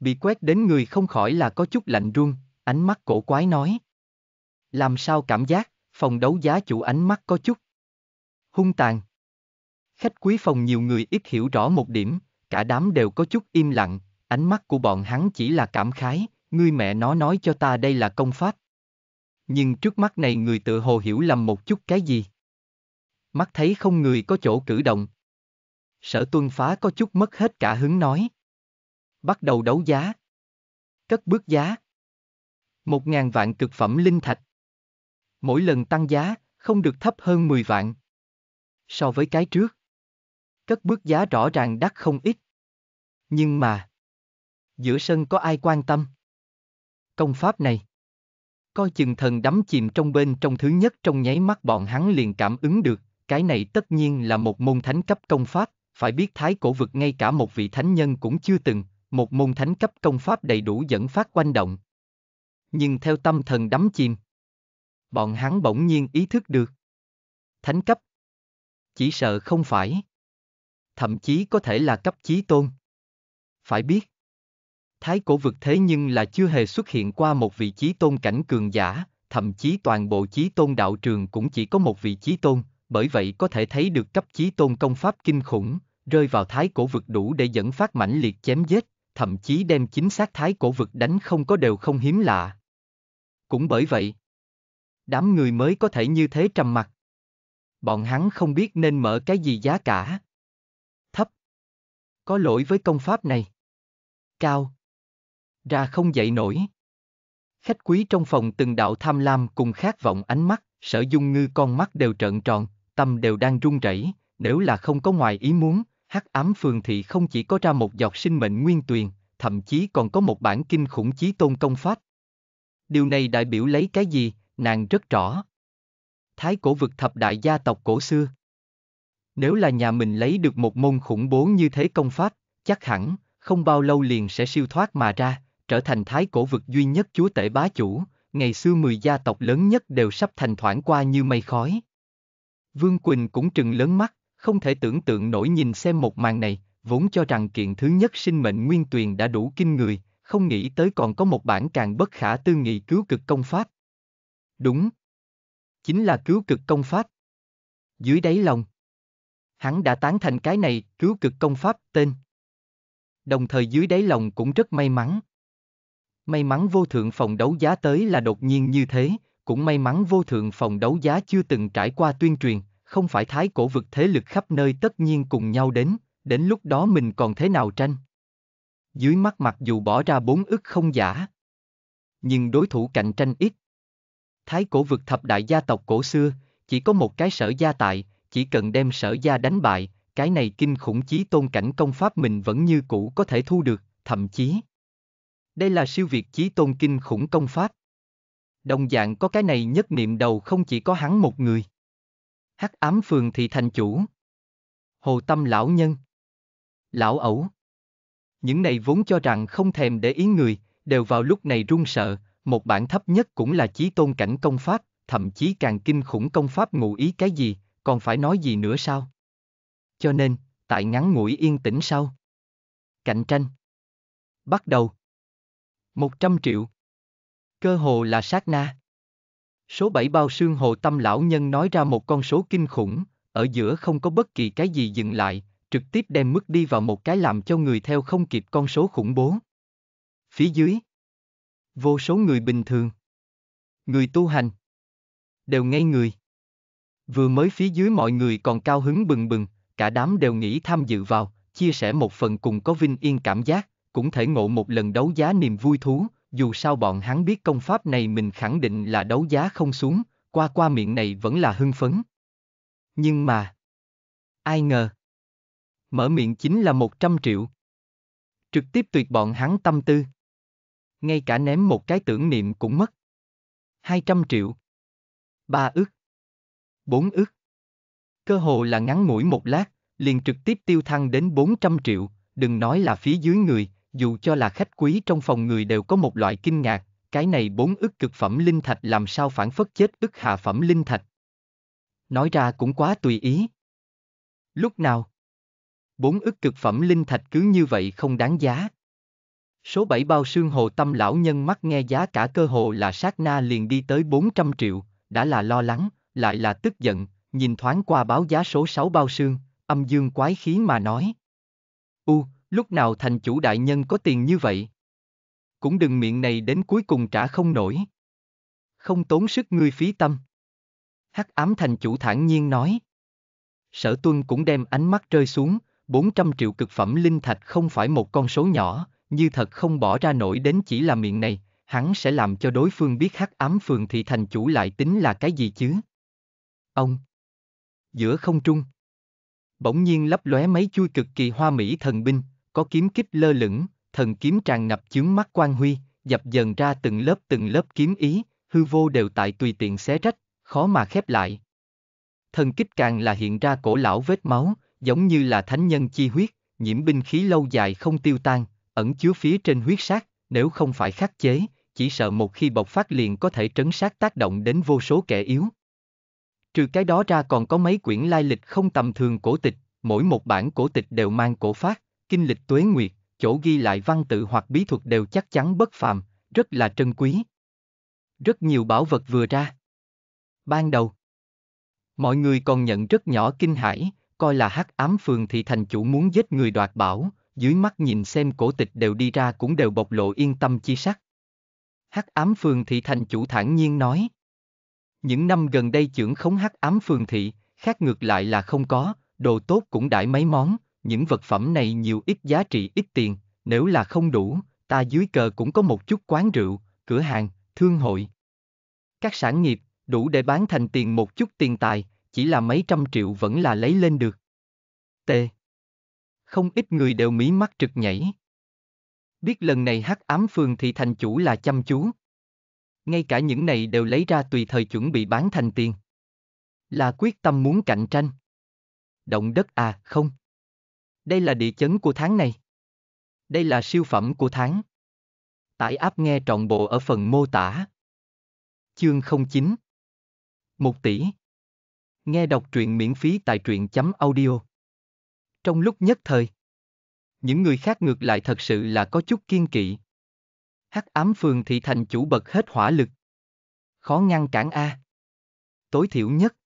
bị quét đến người không khỏi là có chút lạnh run, ánh mắt cổ quái nói. Làm sao cảm giác, phòng đấu giá chủ ánh mắt có chút hung tàn. Khách quý phòng nhiều người ít hiểu rõ một điểm, cả đám đều có chút im lặng, ánh mắt của bọn hắn chỉ là cảm khái, ngươi mẹ nó nói cho ta đây là công pháp. Nhưng trước mắt này người tự hồ hiểu lầm một chút cái gì mắt thấy không người có chỗ cử động. Sở tuân phá có chút mất hết cả hứng nói. Bắt đầu đấu giá. Cất bước giá. Một ngàn vạn cực phẩm linh thạch. Mỗi lần tăng giá, không được thấp hơn 10 vạn. So với cái trước. Cất bước giá rõ ràng đắt không ít. Nhưng mà. Giữa sân có ai quan tâm? Công pháp này coi chừng thần đắm chìm trong bên trong thứ nhất trong nháy mắt bọn hắn liền cảm ứng được, cái này tất nhiên là một môn thánh cấp công pháp, phải biết thái cổ vực ngay cả một vị thánh nhân cũng chưa từng, một môn thánh cấp công pháp đầy đủ dẫn phát quanh động. Nhưng theo tâm thần đắm chìm, bọn hắn bỗng nhiên ý thức được. Thánh cấp, chỉ sợ không phải. Thậm chí có thể là cấp chí tôn. Phải biết, thái cổ vực thế nhưng là chưa hề xuất hiện qua một vị chí tôn cảnh cường giả, thậm chí toàn bộ chí tôn đạo trường cũng chỉ có một vị chí tôn, bởi vậy có thể thấy được cấp chí tôn công pháp kinh khủng, rơi vào thái cổ vực đủ để dẫn phát mãnh liệt chém giết, thậm chí đem chính xác thái cổ vực đánh không có đều không hiếm lạ. Cũng bởi vậy, đám người mới có thể như thế trầm mặc. Bọn hắn không biết nên mở cái gì giá cả. Thấp. Có lỗi với công pháp này. Cao. Ra không dậy nổi. Khách quý trong phòng từng đạo tham lam cùng khát vọng ánh mắt, sở dung ngư con mắt đều trợn tròn, tâm đều đang run rẩy, nếu là không có ngoài ý muốn, hắc ám phường thị không chỉ có ra một giọt sinh mệnh nguyên tuyền, thậm chí còn có một bản kinh khủng chí tôn công pháp. Điều này đại biểu lấy cái gì, nàng rất rõ. Thái cổ vực thập đại gia tộc cổ xưa. Nếu là nhà mình lấy được một môn khủng bố như thế công pháp, chắc hẳn, không bao lâu liền sẽ siêu thoát mà ra, trở thành thái cổ vực duy nhất chúa tể bá chủ, ngày xưa mười gia tộc lớn nhất đều sắp thành thoảng qua như mây khói. Vương Quỳnh cũng trừng lớn mắt, không thể tưởng tượng nổi nhìn xem một màn này, vốn cho rằng kiện thứ nhất sinh mệnh nguyên tuyền đã đủ kinh người, không nghĩ tới còn có một bản càng bất khả tư nghị cứu cực công pháp. Đúng. Chính là cứu cực công pháp. Dưới đáy lòng. Hắn đã tán thành cái này, cứu cực công pháp, tên. Đồng thời dưới đáy lòng cũng rất may mắn. May mắn vô thượng phòng đấu giá tới là đột nhiên như thế, cũng may mắn vô thượng phòng đấu giá chưa từng trải qua tuyên truyền, không phải thái cổ vực thế lực khắp nơi tất nhiên cùng nhau đến, đến lúc đó mình còn thế nào tranh. Dưới mắt mặc dù bỏ ra bốn ức không giả, nhưng đối thủ cạnh tranh ít. Thái cổ vực thập đại gia tộc cổ xưa, chỉ có một cái sở gia tại, chỉ cần đem sở gia đánh bại, cái này kinh khủng chí tôn cảnh công pháp mình vẫn như cũ có thể thu được, thậm chí. Đây là siêu việt chí tôn kinh khủng công pháp. Đồng dạng có cái này nhất niệm đầu không chỉ có hắn một người. Hắc ám phường thị thành chủ. Hồ tâm lão nhân. Lão ẩu. Những này vốn cho rằng không thèm để ý người, đều vào lúc này run sợ, một bản thấp nhất cũng là chí tôn cảnh công pháp, thậm chí càng kinh khủng công pháp ngụ ý cái gì, còn phải nói gì nữa sao? Cho nên, tại ngắn ngủi yên tĩnh sau. Cạnh tranh. Bắt đầu. 100 triệu cơ hồ là sát na. Số 7 bao xương hồ tâm lão nhân nói ra một con số kinh khủng, ở giữa không có bất kỳ cái gì dừng lại, trực tiếp đem mức đi vào một cái làm cho người theo không kịp con số khủng bố. Phía dưới, vô số người bình thường, người tu hành, đều ngây người. Vừa mới phía dưới mọi người còn cao hứng bừng bừng, cả đám đều nghĩ tham dự vào, chia sẻ một phần cùng có vinh yên cảm giác, cũng thể ngộ một lần đấu giá niềm vui thú, dù sao bọn hắn biết công pháp này mình khẳng định là đấu giá không xuống, qua qua miệng này vẫn là hưng phấn. Nhưng mà... Ai ngờ... Mở miệng chính là 100 triệu. Trực tiếp tuyệt bọn hắn tâm tư. Ngay cả ném một cái tưởng niệm cũng mất. 200 triệu. ba ức. bốn ức. Cơ hồ là ngắn ngủi một lát, liền trực tiếp tiêu thăng đến 400 triệu, đừng nói là phía dưới người, dù cho là khách quý trong phòng người đều có một loại kinh ngạc, cái này bốn ức cực phẩm linh thạch làm sao phản phất chết ức hạ phẩm linh thạch. Nói ra cũng quá tùy ý. Lúc nào? Bốn ức cực phẩm linh thạch cứ như vậy không đáng giá. Số 7 bao xương hồ tâm lão nhân mắt nghe giá cả cơ hồ là sát na liền đi tới 400 triệu, đã là lo lắng, lại là tức giận, nhìn thoáng qua báo giá số 6 bao xương, âm dương quái khí mà nói. U, lúc nào thành chủ đại nhân có tiền như vậy? Cũng đừng miệng này đến cuối cùng trả không nổi. Không tốn sức ngươi phí tâm. Hắc ám thành chủ thản nhiên nói. Sở tuân cũng đem ánh mắt rơi xuống, 400 triệu cực phẩm linh thạch không phải một con số nhỏ, như thật không bỏ ra nổi đến chỉ là miệng này, hắn sẽ làm cho đối phương biết hắc ám phường thì thành chủ lại tính là cái gì chứ. Ông. Giữa không trung. Bỗng nhiên lấp lóe mấy chui cực kỳ hoa mỹ thần binh, có kiếm kích lơ lửng, thần kiếm tràn ngập chướng mắt quan huy, dập dần ra từng lớp từng lớp kiếm ý, hư vô đều tại tùy tiện xé rách, khó mà khép lại. Thần kích càng là hiện ra cổ lão vết máu, giống như là thánh nhân chi huyết, nhiễm binh khí lâu dài không tiêu tan, ẩn chứa phía trên huyết sát, nếu không phải khắc chế, chỉ sợ một khi bộc phát liền có thể trấn sát tác động đến vô số kẻ yếu. Trừ cái đó ra còn có mấy quyển lai lịch không tầm thường cổ tịch, mỗi một bản cổ tịch đều mang cổ phát, kinh lịch tuế nguyệt, chỗ ghi lại văn tự hoặc bí thuật đều chắc chắn bất phàm, rất là trân quý. Rất nhiều bảo vật vừa ra. Ban đầu, mọi người còn nhận rất nhỏ kinh hãi, coi là hắc ám phường thì thành chủ muốn giết người đoạt bảo, dưới mắt nhìn xem cổ tịch đều đi ra cũng đều bộc lộ yên tâm chi sắc. Hắc ám phường thị thành chủ thản nhiên nói. Những năm gần đây trưởng khống hắc ám phường thị, khác ngược lại là không có, đồ tốt cũng đãi mấy món, những vật phẩm này nhiều ít giá trị ít tiền, nếu là không đủ, ta dưới cờ cũng có một chút quán rượu, cửa hàng, thương hội. Các sản nghiệp, đủ để bán thành tiền một chút tiền tài, chỉ là mấy trăm triệu vẫn là lấy lên được. T. Không ít người đều mí mắt trực nhảy. Biết lần này hắc ám phường thì thành chủ là chăm chú. Ngay cả những này đều lấy ra tùy thời chuẩn bị bán thành tiền. Là quyết tâm muốn cạnh tranh. Động đất à, không. Đây là địa chấn của tháng này. Đây là siêu phẩm của tháng. Tải áp nghe trọn bộ ở phần mô tả. Chương 09 1 tỷ Nghe đọc truyện miễn phí tại truyện chấm audio. Trong lúc nhất thời, những người khác ngược lại thật sự là có chút kiên kỵ. Hắc ám phường thị thành chủ bật hết hỏa lực. Khó ngăn cản A. Tối thiểu nhất.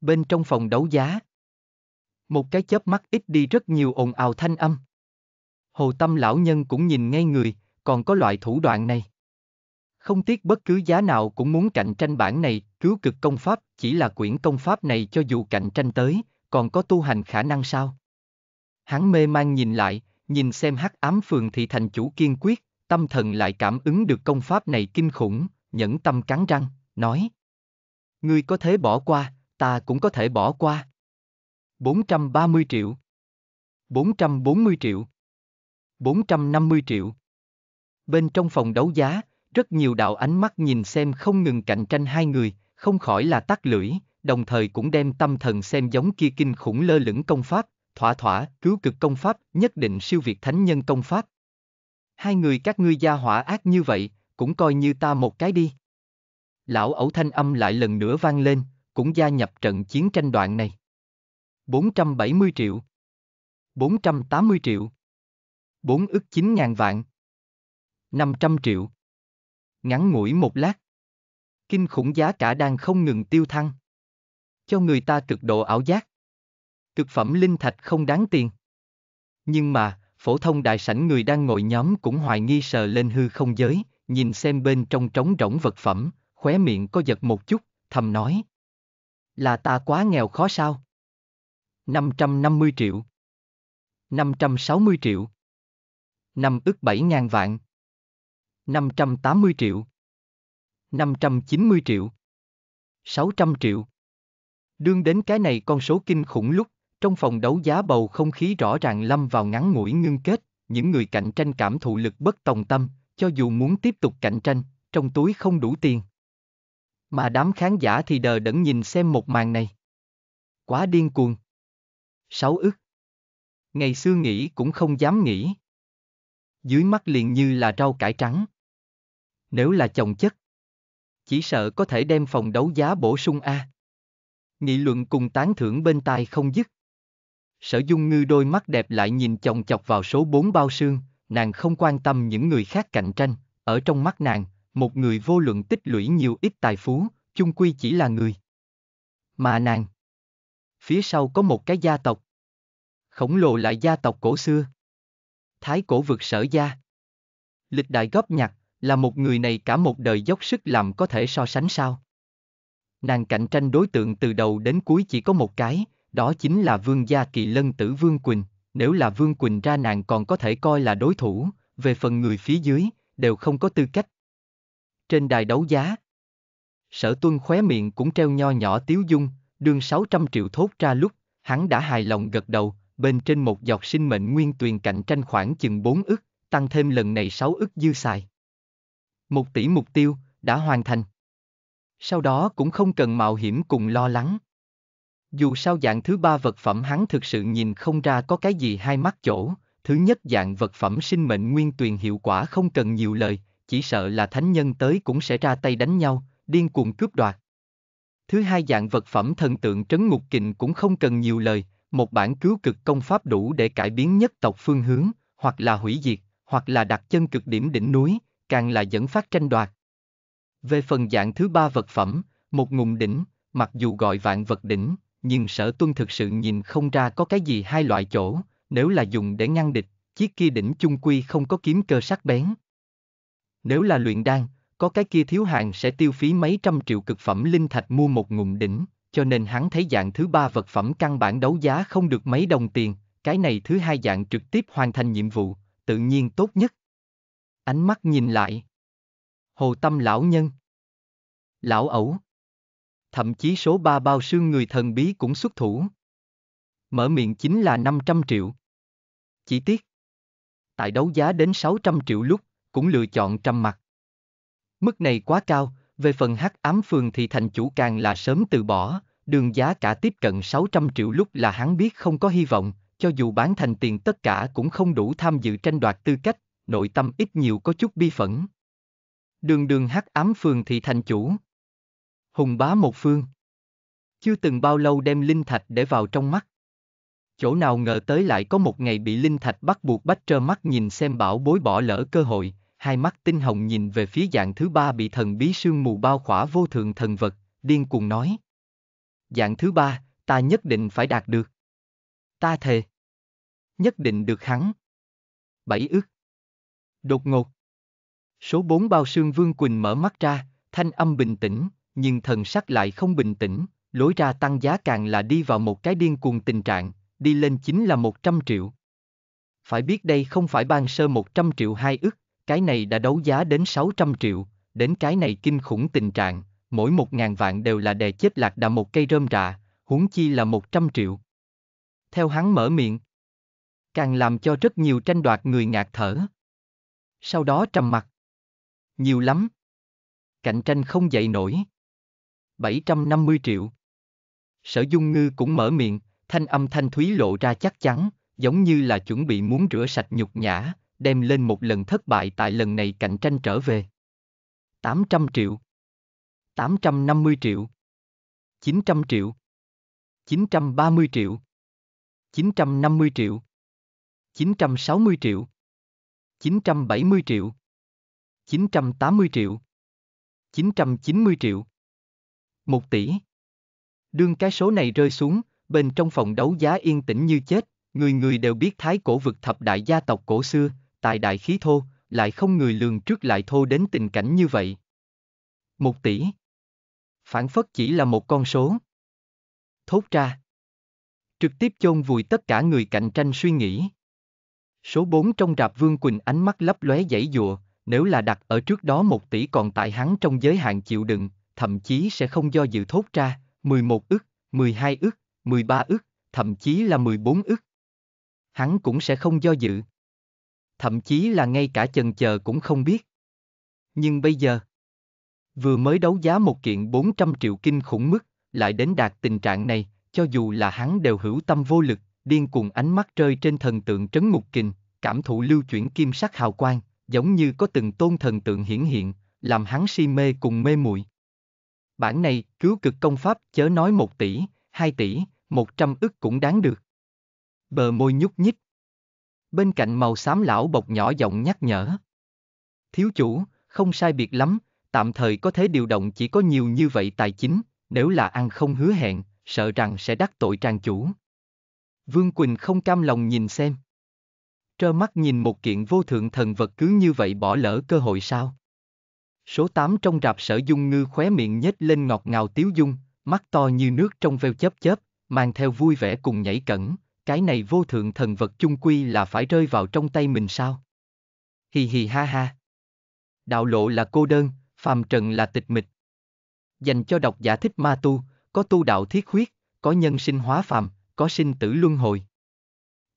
Bên trong phòng đấu giá, một cái chớp mắt ít đi rất nhiều ồn ào thanh âm. Hồ Tâm lão nhân cũng nhìn ngay người, còn có loại thủ đoạn này. Không tiếc bất cứ giá nào cũng muốn cạnh tranh bản này, cứu cực công pháp, chỉ là quyển công pháp này cho dù cạnh tranh tới, còn có tu hành khả năng sao? Hắn mê mang nhìn lại, nhìn xem hắc ám phường thì thành chủ kiên quyết, tâm thần lại cảm ứng được công pháp này kinh khủng, nhẫn tâm cắn răng, nói. Ngươi có thể bỏ qua, ta cũng có thể bỏ qua. 430 triệu. 440 triệu. 450 triệu. Bên trong phòng đấu giá, rất nhiều đạo ánh mắt nhìn xem không ngừng cạnh tranh hai người, không khỏi là tắt lưỡi, đồng thời cũng đem tâm thần xem giống kia kinh khủng lơ lửng công pháp, thỏa thỏa, cứu cực công pháp, nhất định siêu việt thánh nhân công pháp. Hai người các ngươi gia hỏa ác như vậy, cũng coi như ta một cái đi. Lão ẩu thanh âm lại lần nữa vang lên, cũng gia nhập trận chiến tranh đoạn này. 470 triệu. 480 triệu. 4 ức 9 ngàn vạn. 500 triệu. Ngắn ngủi một lát. Kinh khủng giá cả đang không ngừng tiêu thăng. Cho người ta cực độ ảo giác. thực phẩm linh thạch không đáng tiền. Nhưng mà, phổ thông đại sảnh người đang ngồi nhóm cũng hoài nghi sờ lên hư không giới, nhìn xem bên trong trống rỗng vật phẩm, khóe miệng có giật một chút, thầm nói. Là ta quá nghèo khó sao? 550 triệu. 560 triệu. 5 ức 7 ngàn vạn. 580 triệu. 590 triệu. 600 triệu. Đương đến cái này con số kinh khủng lúc, trong phòng đấu giá bầu không khí rõ ràng lâm vào ngắn ngủi ngưng kết, những người cạnh tranh cảm thụ lực bất tòng tâm, cho dù muốn tiếp tục cạnh tranh, trong túi không đủ tiền. Mà đám khán giả thì đờ đẫn nhìn xem một màn này. Quá điên cuồng. Sáu ức. Ngày xưa nghĩ cũng không dám nghĩ. Dưới mắt liền như là rau cải trắng. Nếu là chồng chất. Chỉ sợ có thể đem phòng đấu giá bổ sung A. Nghị luận cùng tán thưởng bên tai không dứt. Sở dung ngư đôi mắt đẹp lại nhìn chồng chọc vào số 4 bao xương, nàng không quan tâm những người khác cạnh tranh, ở trong mắt nàng, một người vô luận tích lũy nhiều ít tài phú, chung quy chỉ là người. Mà nàng phía sau có một cái gia tộc. Khổng lồ lại gia tộc cổ xưa. Thái cổ vực sở gia. Lịch đại góp nhặt, là một người này cả một đời dốc sức làm có thể so sánh sao. Nàng cạnh tranh đối tượng từ đầu đến cuối chỉ có một cái, đó chính là vương gia kỳ lân tử Vương Quỳnh, nếu là Vương Quỳnh ra nàng còn có thể coi là đối thủ, về phần người phía dưới, đều không có tư cách. Trên đài đấu giá, sở tuân khóe miệng cũng treo nho nhỏ tiếu dung, đường 600 triệu thốt ra lúc, hắn đã hài lòng gật đầu, bên trên một giọt sinh mệnh nguyên tuyền cạnh tranh khoảng chừng 4 ức, tăng thêm lần này 6 ức dư xài. Một tỷ mục tiêu, đã hoàn thành. Sau đó cũng không cần mạo hiểm cùng lo lắng. Dù sao dạng thứ ba vật phẩm hắn thực sự nhìn không ra có cái gì hai mắt chỗ, thứ nhất dạng vật phẩm sinh mệnh nguyên tuyền hiệu quả không cần nhiều lời, chỉ sợ là thánh nhân tới cũng sẽ ra tay đánh nhau, điên cuồng cướp đoạt. Thứ hai dạng vật phẩm thần tượng trấn ngục kình cũng không cần nhiều lời, một bản cứu cực công pháp đủ để cải biến nhất tộc phương hướng, hoặc là hủy diệt, hoặc là đặt chân cực điểm đỉnh núi, càng là dẫn phát tranh đoạt. Về phần dạng thứ ba vật phẩm, một ngùng đỉnh, mặc dù gọi vạn vật đỉnh, nhưng sở tuân thực sự nhìn không ra có cái gì hai loại chỗ, nếu là dùng để ngăn địch, chiếc kia đỉnh chung quy không có kiếm cơ sắc bén. Nếu là luyện đan, có cái kia thiếu hàng sẽ tiêu phí mấy trăm triệu cực phẩm linh thạch mua một ngụm đỉnh, cho nên hắn thấy dạng thứ ba vật phẩm căn bản đấu giá không được mấy đồng tiền, cái này thứ hai dạng trực tiếp hoàn thành nhiệm vụ, tự nhiên tốt nhất. Ánh mắt nhìn lại. Hồ tâm lão nhân. Lão ẩu. Thậm chí số ba bao xương người thần bí cũng xuất thủ. Mở miệng chính là 500 triệu. Chỉ tiếc. Tại đấu giá đến 600 triệu lúc, cũng lựa chọn trầm mặt. Mức này quá cao, về phần hắc ám phường thì thành chủ càng là sớm từ bỏ, đường giá cả tiếp cận 600 triệu lúc là hắn biết không có hy vọng, cho dù bán thành tiền tất cả cũng không đủ tham dự tranh đoạt tư cách, nội tâm ít nhiều có chút bi phẫn. Đường đường hắc ám phường thì thành chủ. Hùng bá một phương. Chưa từng bao lâu đem linh thạch để vào trong mắt. Chỗ nào ngờ tới lại có một ngày bị linh thạch bắt buộc bách trơ mắt nhìn xem bảo bối bỏ lỡ cơ hội, hai mắt tinh hồng nhìn về phía dạng thứ ba bị thần bí sương mù bao khỏa vô thượng thần vật, điên cuồng nói. Dạng thứ ba, ta nhất định phải đạt được. Ta thề. Nhất định được hắn. Bảy ức. Đột ngột. Số bốn bao sương Vương Quỳnh mở mắt ra, thanh âm bình tĩnh, nhưng thần sắc lại không bình tĩnh, lối ra tăng giá càng là đi vào một cái điên cuồng tình trạng, đi lên chính là một trăm triệu. Phải biết đây không phải ban sơ một trăm triệu hai ức, cái này đã đấu giá đến 600 triệu, đến cái này kinh khủng tình trạng, mỗi một ngàn vạn đều là đè chết lạc đà một cây rơm rạ, huống chi là 100 triệu. Theo hắn mở miệng, càng làm cho rất nhiều tranh đoạt người ngạc thở. Sau đó trầm mặt. Nhiều lắm. Cạnh tranh không dậy nổi. 750 triệu. Sở Dung Ngư cũng mở miệng, thanh âm thanh thúy lộ ra chắc chắn, giống như là chuẩn bị muốn rửa sạch nhục nhã, đem lên một lần thất bại tại lần này cạnh tranh trở về. 800 triệu 850 triệu 900 triệu 930 triệu 950 triệu 960 triệu 970 triệu 980 triệu 990 triệu 1 tỷ Đương cái số này rơi xuống, bên trong phòng đấu giá yên tĩnh như chết, người người đều biết thái cổ vực thập đại gia tộc cổ xưa, tài đại khí thô, lại không người lường trước lại thô đến tình cảnh như vậy. Một tỷ. Phản phất chỉ là một con số. Thốt ra. Trực tiếp chôn vùi tất cả người cạnh tranh suy nghĩ. Số 4 trong rạp Vương Quỳnh ánh mắt lấp lóe dãy dụa, nếu là đặt ở trước đó một tỷ còn tại hắn trong giới hạn chịu đựng, thậm chí sẽ không do dự thốt ra, 11 ức, 12 ức, 13 ức, thậm chí là 14 ức. Hắn cũng sẽ không do dự thậm chí là ngay cả chần chờ cũng không biết. Nhưng bây giờ, vừa mới đấu giá một kiện 400 triệu kinh khủng mức, lại đến đạt tình trạng này, cho dù là hắn đều hữu tâm vô lực, điên cuồng ánh mắt rơi trên thần tượng trấn mục kình, cảm thụ lưu chuyển kim sắc hào quang, giống như có từng tôn thần tượng hiển hiện, làm hắn si mê cùng mê muội. Bản này, cứu cực công pháp chớ nói một tỷ, hai tỷ, một trăm ức cũng đáng được. Bờ môi nhúc nhích bên cạnh màu xám lão bộc nhỏ giọng nhắc nhở. Thiếu chủ, không sai biệt lắm, tạm thời có thể điều động chỉ có nhiều như vậy tài chính, nếu là ăn không hứa hẹn, sợ rằng sẽ đắc tội trang chủ. Vương Quỳnh không cam lòng nhìn xem. Trơ mắt nhìn một kiện vô thượng thần vật cứ như vậy bỏ lỡ cơ hội sao? Số 8 trong rạp sở dung ngư khóe miệng nhếch lên ngọt ngào tiếu dung, mắt to như nước trong veo chớp chớp, mang theo vui vẻ cùng nhảy cẩn, cái này vô thượng thần vật chung quy là phải rơi vào trong tay mình sao? Hì hì ha ha. Đạo lộ là cô đơn, phàm trần là tịch mịch. Dành cho độc giả thích ma tu, có tu đạo thiết huyết, có nhân sinh hóa phàm, có sinh tử luân hồi.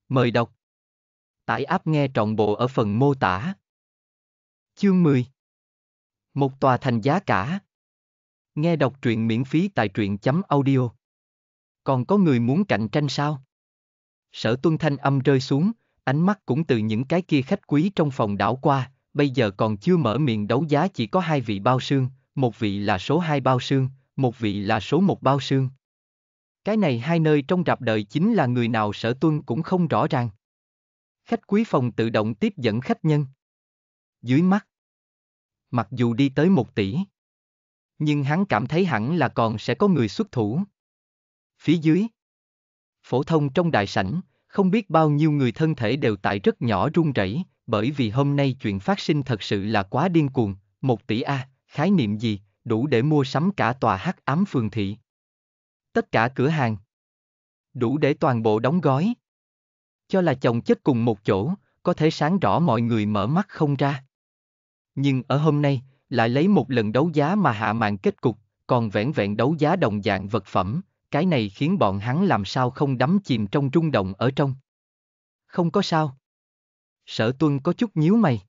Mời đọc. Tải áp nghe trọn bộ ở phần mô tả. Chương 10 Một tòa thành giá cả. Nghe đọc truyện miễn phí tại truyện chấm audio. Còn có người muốn cạnh tranh sao? Sở tuân thanh âm rơi xuống, ánh mắt cũng từ những cái kia khách quý trong phòng đảo qua, bây giờ còn chưa mở miệng đấu giá chỉ có hai vị bao sương, một vị là số hai bao sương, một vị là số một bao sương. Cái này hai nơi trong rạp đời chính là người nào sở tuân cũng không rõ ràng. Khách quý phòng tự động tiếp dẫn khách nhân. Dưới mắt. Mặc dù đi tới một tỷ. Nhưng hắn cảm thấy hẳn là còn sẽ có người xuất thủ. Phía dưới, phổ thông trong đại sảnh, không biết bao nhiêu người thân thể đều tại rất nhỏ run rẩy, bởi vì hôm nay chuyện phát sinh thật sự là quá điên cuồng, một tỷ A, khái niệm gì, đủ để mua sắm cả tòa hắc ám phường thị. Tất cả cửa hàng. Đủ để toàn bộ đóng gói. Cho là chồng chất cùng một chỗ, có thể sáng rõ mọi người mở mắt không ra. Nhưng ở hôm nay, lại lấy một lần đấu giá mà hạ mạng kết cục, còn vẹn vẹn đấu giá đồng dạng vật phẩm, cái này khiến bọn hắn làm sao không đắm chìm trong rung động ở trong. Không có sao. Sở tuân có chút nhíu mày.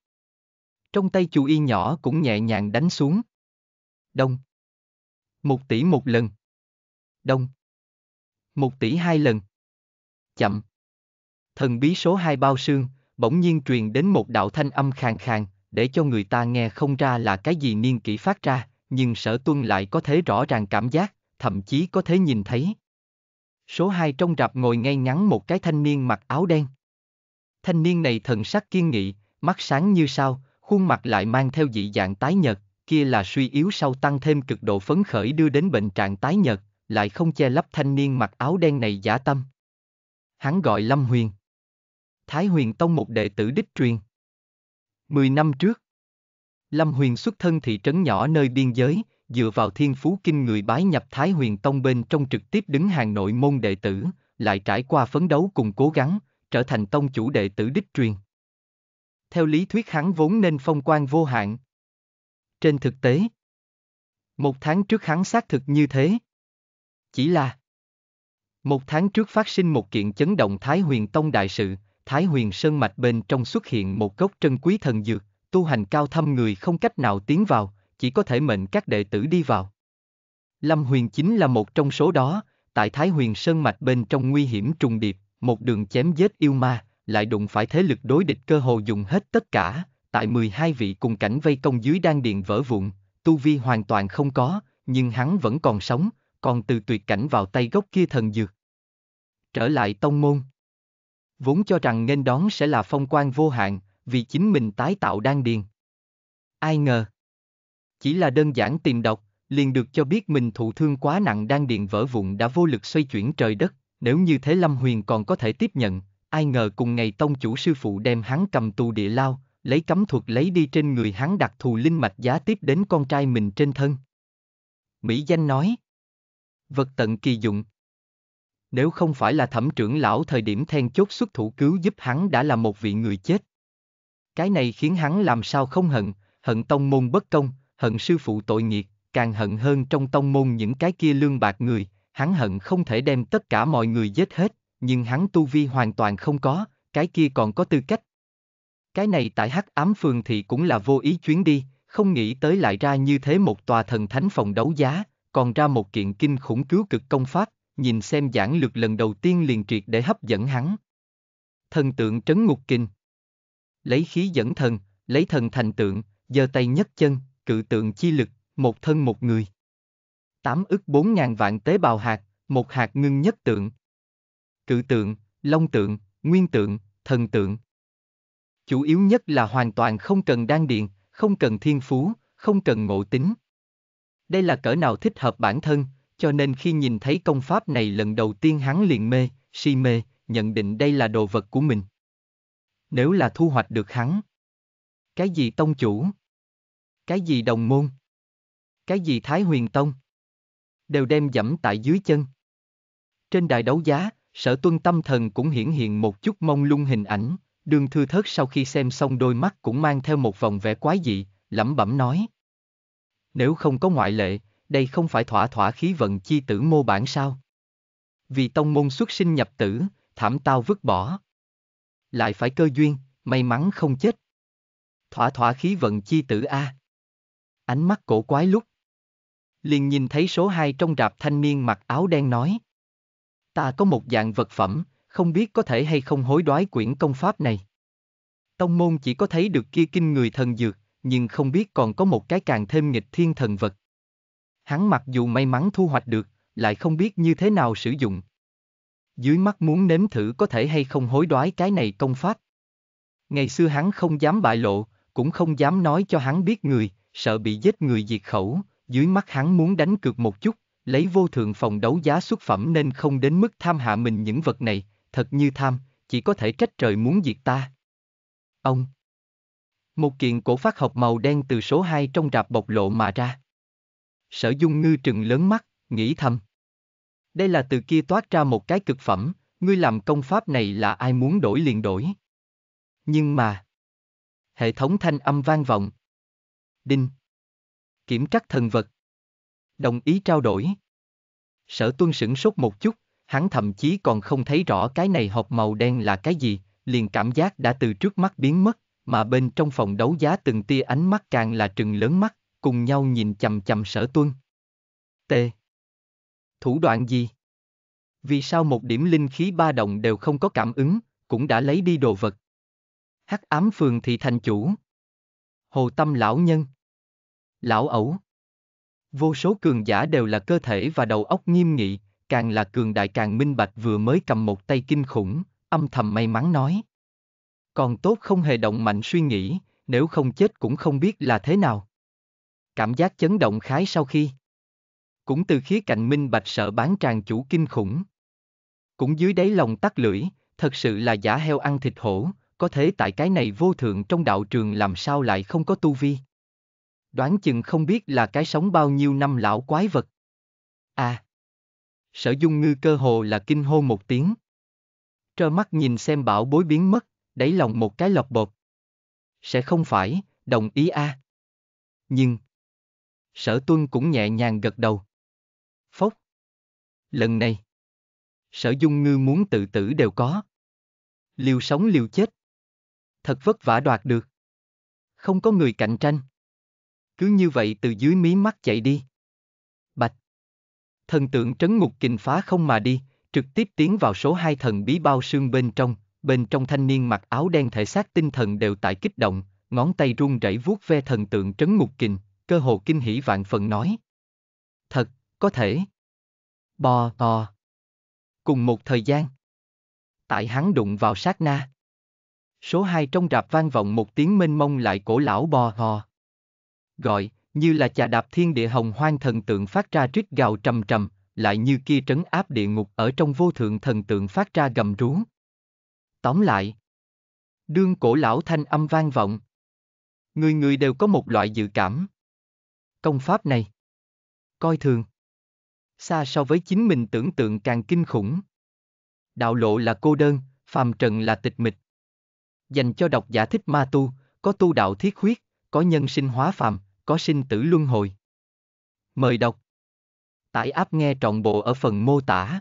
Trong tay chú y nhỏ cũng nhẹ nhàng đánh xuống. Đông. Một tỷ một lần. Đông. Một tỷ hai lần. Chậm. Thần bí số hai bao xương, bỗng nhiên truyền đến một đạo thanh âm khàn khàn, để cho người ta nghe không ra là cái gì niên kỷ phát ra, nhưng sở tuân lại có thế rõ ràng cảm giác, thậm chí có thể nhìn thấy. Số 2 trong rạp ngồi ngay ngắn một cái thanh niên mặc áo đen. Thanh niên này thần sắc kiên nghị, mắt sáng như sao, khuôn mặt lại mang theo dị dạng tái nhợt, kia là suy yếu sau tăng thêm cực độ phấn khởi đưa đến bệnh trạng tái nhợt, lại không che lấp thanh niên mặc áo đen này giả tâm. Hắn gọi Lâm Huyền. Thái Huyền Tông một đệ tử đích truyền. Mười năm trước, Lâm Huyền xuất thân thị trấn nhỏ nơi biên giới, dựa vào thiên phú kinh người bái nhập Thái Huyền Tông bên trong trực tiếp đứng hàng nội môn đệ tử, lại trải qua phấn đấu cùng cố gắng, trở thành tông chủ đệ tử đích truyền. Theo lý thuyết hắn vốn nên phong quan vô hạn. Trên thực tế, một tháng trước hắn xác thực như thế. Chỉ là một tháng trước phát sinh một kiện chấn động Thái Huyền Tông đại sự, Thái Huyền Sơn Mạch bên trong xuất hiện một gốc trân quý thần dược, tu hành cao thâm người không cách nào tiến vào, chỉ có thể mệnh các đệ tử đi vào. Lâm Huyền chính là một trong số đó, tại Thái Huyền Sơn Mạch bên trong nguy hiểm trùng điệp, một đường chém giết yêu ma, lại đụng phải thế lực đối địch cơ hồ dùng hết tất cả, tại 12 vị cùng cảnh vây công dưới đan điện vỡ vụn, tu vi hoàn toàn không có, nhưng hắn vẫn còn sống, còn từ tuyệt cảnh vào tay gốc kia thần dược. Trở lại tông môn. Vốn cho rằng nghênh đón sẽ là phong quan vô hạn, vì chính mình tái tạo đan điền. Ai ngờ. Chỉ là đơn giản tìm đọc, liền được cho biết mình thụ thương quá nặng đang điện vỡ vụn đã vô lực xoay chuyển trời đất, nếu như thế Lâm Huyền còn có thể tiếp nhận, ai ngờ cùng ngày tông chủ sư phụ đem hắn cầm tù địa lao, lấy cấm thuật lấy đi trên người hắn đặc thù linh mạch giá tiếp đến con trai mình trên thân. Mỹ danh nói, vật tận kỳ dụng. Nếu không phải là thẩm trưởng lão thời điểm then chốt xuất thủ cứu giúp hắn đã là một vị người chết. Cái này khiến hắn làm sao không hận, hận tông môn bất công, hận sư phụ tội nghiệp, càng hận hơn trong tông môn những cái kia lương bạc người, hắn hận không thể đem tất cả mọi người giết hết, nhưng hắn tu vi hoàn toàn không có, cái kia còn có tư cách. Cái này tại hắc ám phường thì cũng là vô ý chuyến đi, không nghĩ tới lại ra như thế một tòa thần thánh phòng đấu giá, còn ra một kiện kinh khủng cứu cực công pháp, nhìn xem giảng lược lần đầu tiên liền triệt để hấp dẫn hắn. Thần tượng trấn ngục kinh. Lấy khí dẫn thần, lấy thần thành tượng, giơ tay nhấc chân, cự tượng chi lực, một thân một người. Tám ức bốn ngàn vạn tế bào hạt, một hạt ngưng nhất tượng. Cự tượng, long tượng, nguyên tượng, thần tượng. Chủ yếu nhất là hoàn toàn không cần đan điện, không cần thiên phú, không cần ngộ tính. Đây là cỡ nào thích hợp bản thân, cho nên khi nhìn thấy công pháp này lần đầu tiên hắn liền mê, si mê, nhận định đây là đồ vật của mình. Nếu là thu hoạch được hắn. Cái gì tông chủ? Cái gì đồng môn? Cái gì Thái Huyền Tông? Đều đem dẫm tại dưới chân. Trên đài đấu giá, sở tuân tâm thần cũng hiển hiện một chút mông lung hình ảnh, đường thư thất sau khi xem xong đôi mắt cũng mang theo một vòng vẻ quái dị, lẩm bẩm nói. Nếu không có ngoại lệ, đây không phải thỏa thỏa khí vận chi tử mô bản sao? Vì tông môn xuất sinh nhập tử, thảm tao vứt bỏ. Lại phải cơ duyên, may mắn không chết. Thỏa thỏa khí vận chi tử A ánh mắt cổ quái lúc. Liền nhìn thấy số 2 trong rạp thanh niên mặc áo đen nói. Ta có một dạng vật phẩm, không biết có thể hay không hối đoái quyển công pháp này. Tông môn chỉ có thấy được kia kinh người thần dược, nhưng không biết còn có một cái càng thêm nghịch thiên thần vật. Hắn mặc dù may mắn thu hoạch được, lại không biết như thế nào sử dụng. Dưới mắt muốn nếm thử có thể hay không hối đoái cái này công pháp. Ngày xưa hắn không dám bại lộ, cũng không dám nói cho hắn biết người, sợ bị giết người diệt khẩu, dưới mắt hắn muốn đánh cược một chút, lấy vô thượng phòng đấu giá xuất phẩm nên không đến mức tham hạ mình những vật này, thật như tham, chỉ có thể trách trời muốn diệt ta. Ông Một kiện cổ phát học màu đen từ số 2 trong rạp bộc lộ mà ra. Sở dung ngư trừng lớn mắt, nghĩ thầm. Đây là từ kia toát ra một cái cực phẩm, ngươi làm công pháp này là ai muốn đổi liền đổi. Nhưng mà... Hệ thống thanh âm vang vọng, Đinh. Kiểm trắc thần vật. Đồng ý trao đổi. Sở tuân sửng sốt một chút, hắn thậm chí còn không thấy rõ cái này hộp màu đen là cái gì, liền cảm giác đã từ trước mắt biến mất, mà bên trong phòng đấu giá từng tia ánh mắt càng là trừng lớn mắt, cùng nhau nhìn chầm chầm sở tuân. T. Thủ đoạn gì? Vì sao một điểm linh khí ba động đều không có cảm ứng, cũng đã lấy đi đồ vật? Hắc ám phường thị thành chủ. Hồ tâm lão nhân lão ẩu. Vô số cường giả đều là cơ thể và đầu óc nghiêm nghị, càng là cường đại càng minh bạch vừa mới cầm một tay kinh khủng, âm thầm may mắn nói. Còn tốt không hề động mạnh suy nghĩ, nếu không chết cũng không biết là thế nào. Cảm giác chấn động khái sau khi. Cũng từ khía cạnh minh bạch sợ bán tràng chủ kinh khủng. Cũng dưới đáy lòng tắt lưỡi, thật sự là giả heo ăn thịt hổ, có thế tại cái này vô thượng trong đạo trường làm sao lại không có tu vi. Đoán chừng không biết là cái sống bao nhiêu năm lão quái vật. À! Sở dung ngư cơ hồ là kinh hô một tiếng. Trơ mắt nhìn xem bảo bối biến mất, đẩy lòng một cái lọc bột. Sẽ không phải, đồng ý a. À. Nhưng... Sở tuân cũng nhẹ nhàng gật đầu. Phốc. Lần này. Sở dung ngư muốn tự tử đều có. Liều sống liều chết. Thật vất vả đoạt được. Không có người cạnh tranh cứ như vậy từ dưới mí mắt chạy đi. Bạch. Thần tượng trấn ngục kình phá không mà đi, trực tiếp tiến vào số hai thần bí bao xương bên trong, bên trong thanh niên mặc áo đen thể xác tinh thần đều tại kích động, ngón tay run rẩy vuốt ve thần tượng trấn ngục kình, cơ hồ kinh hỉ vạn phần nói. Thật, có thể. Bò to. Cùng một thời gian. Tại hắn đụng vào sát na. Số hai trong rạp vang vọng một tiếng mênh mông lại cổ lão bò hò gọi, như là chà đạp thiên địa hồng hoang thần tượng phát ra rít gào trầm trầm, lại như kia trấn áp địa ngục ở trong vô thượng thần tượng phát ra gầm rú. Tóm lại, đương cổ lão thanh âm vang vọng. Người người đều có một loại dự cảm. Công pháp này, coi thường, xa so với chính mình tưởng tượng càng kinh khủng. Đạo lộ là cô đơn, phàm trần là tịch mịch. Dành cho độc giả thích ma tu, có tu đạo thiết huyết, có nhân sinh hóa phàm, có sinh tử luân hồi. Mời đọc. Tải áp nghe trọn bộ ở phần mô tả.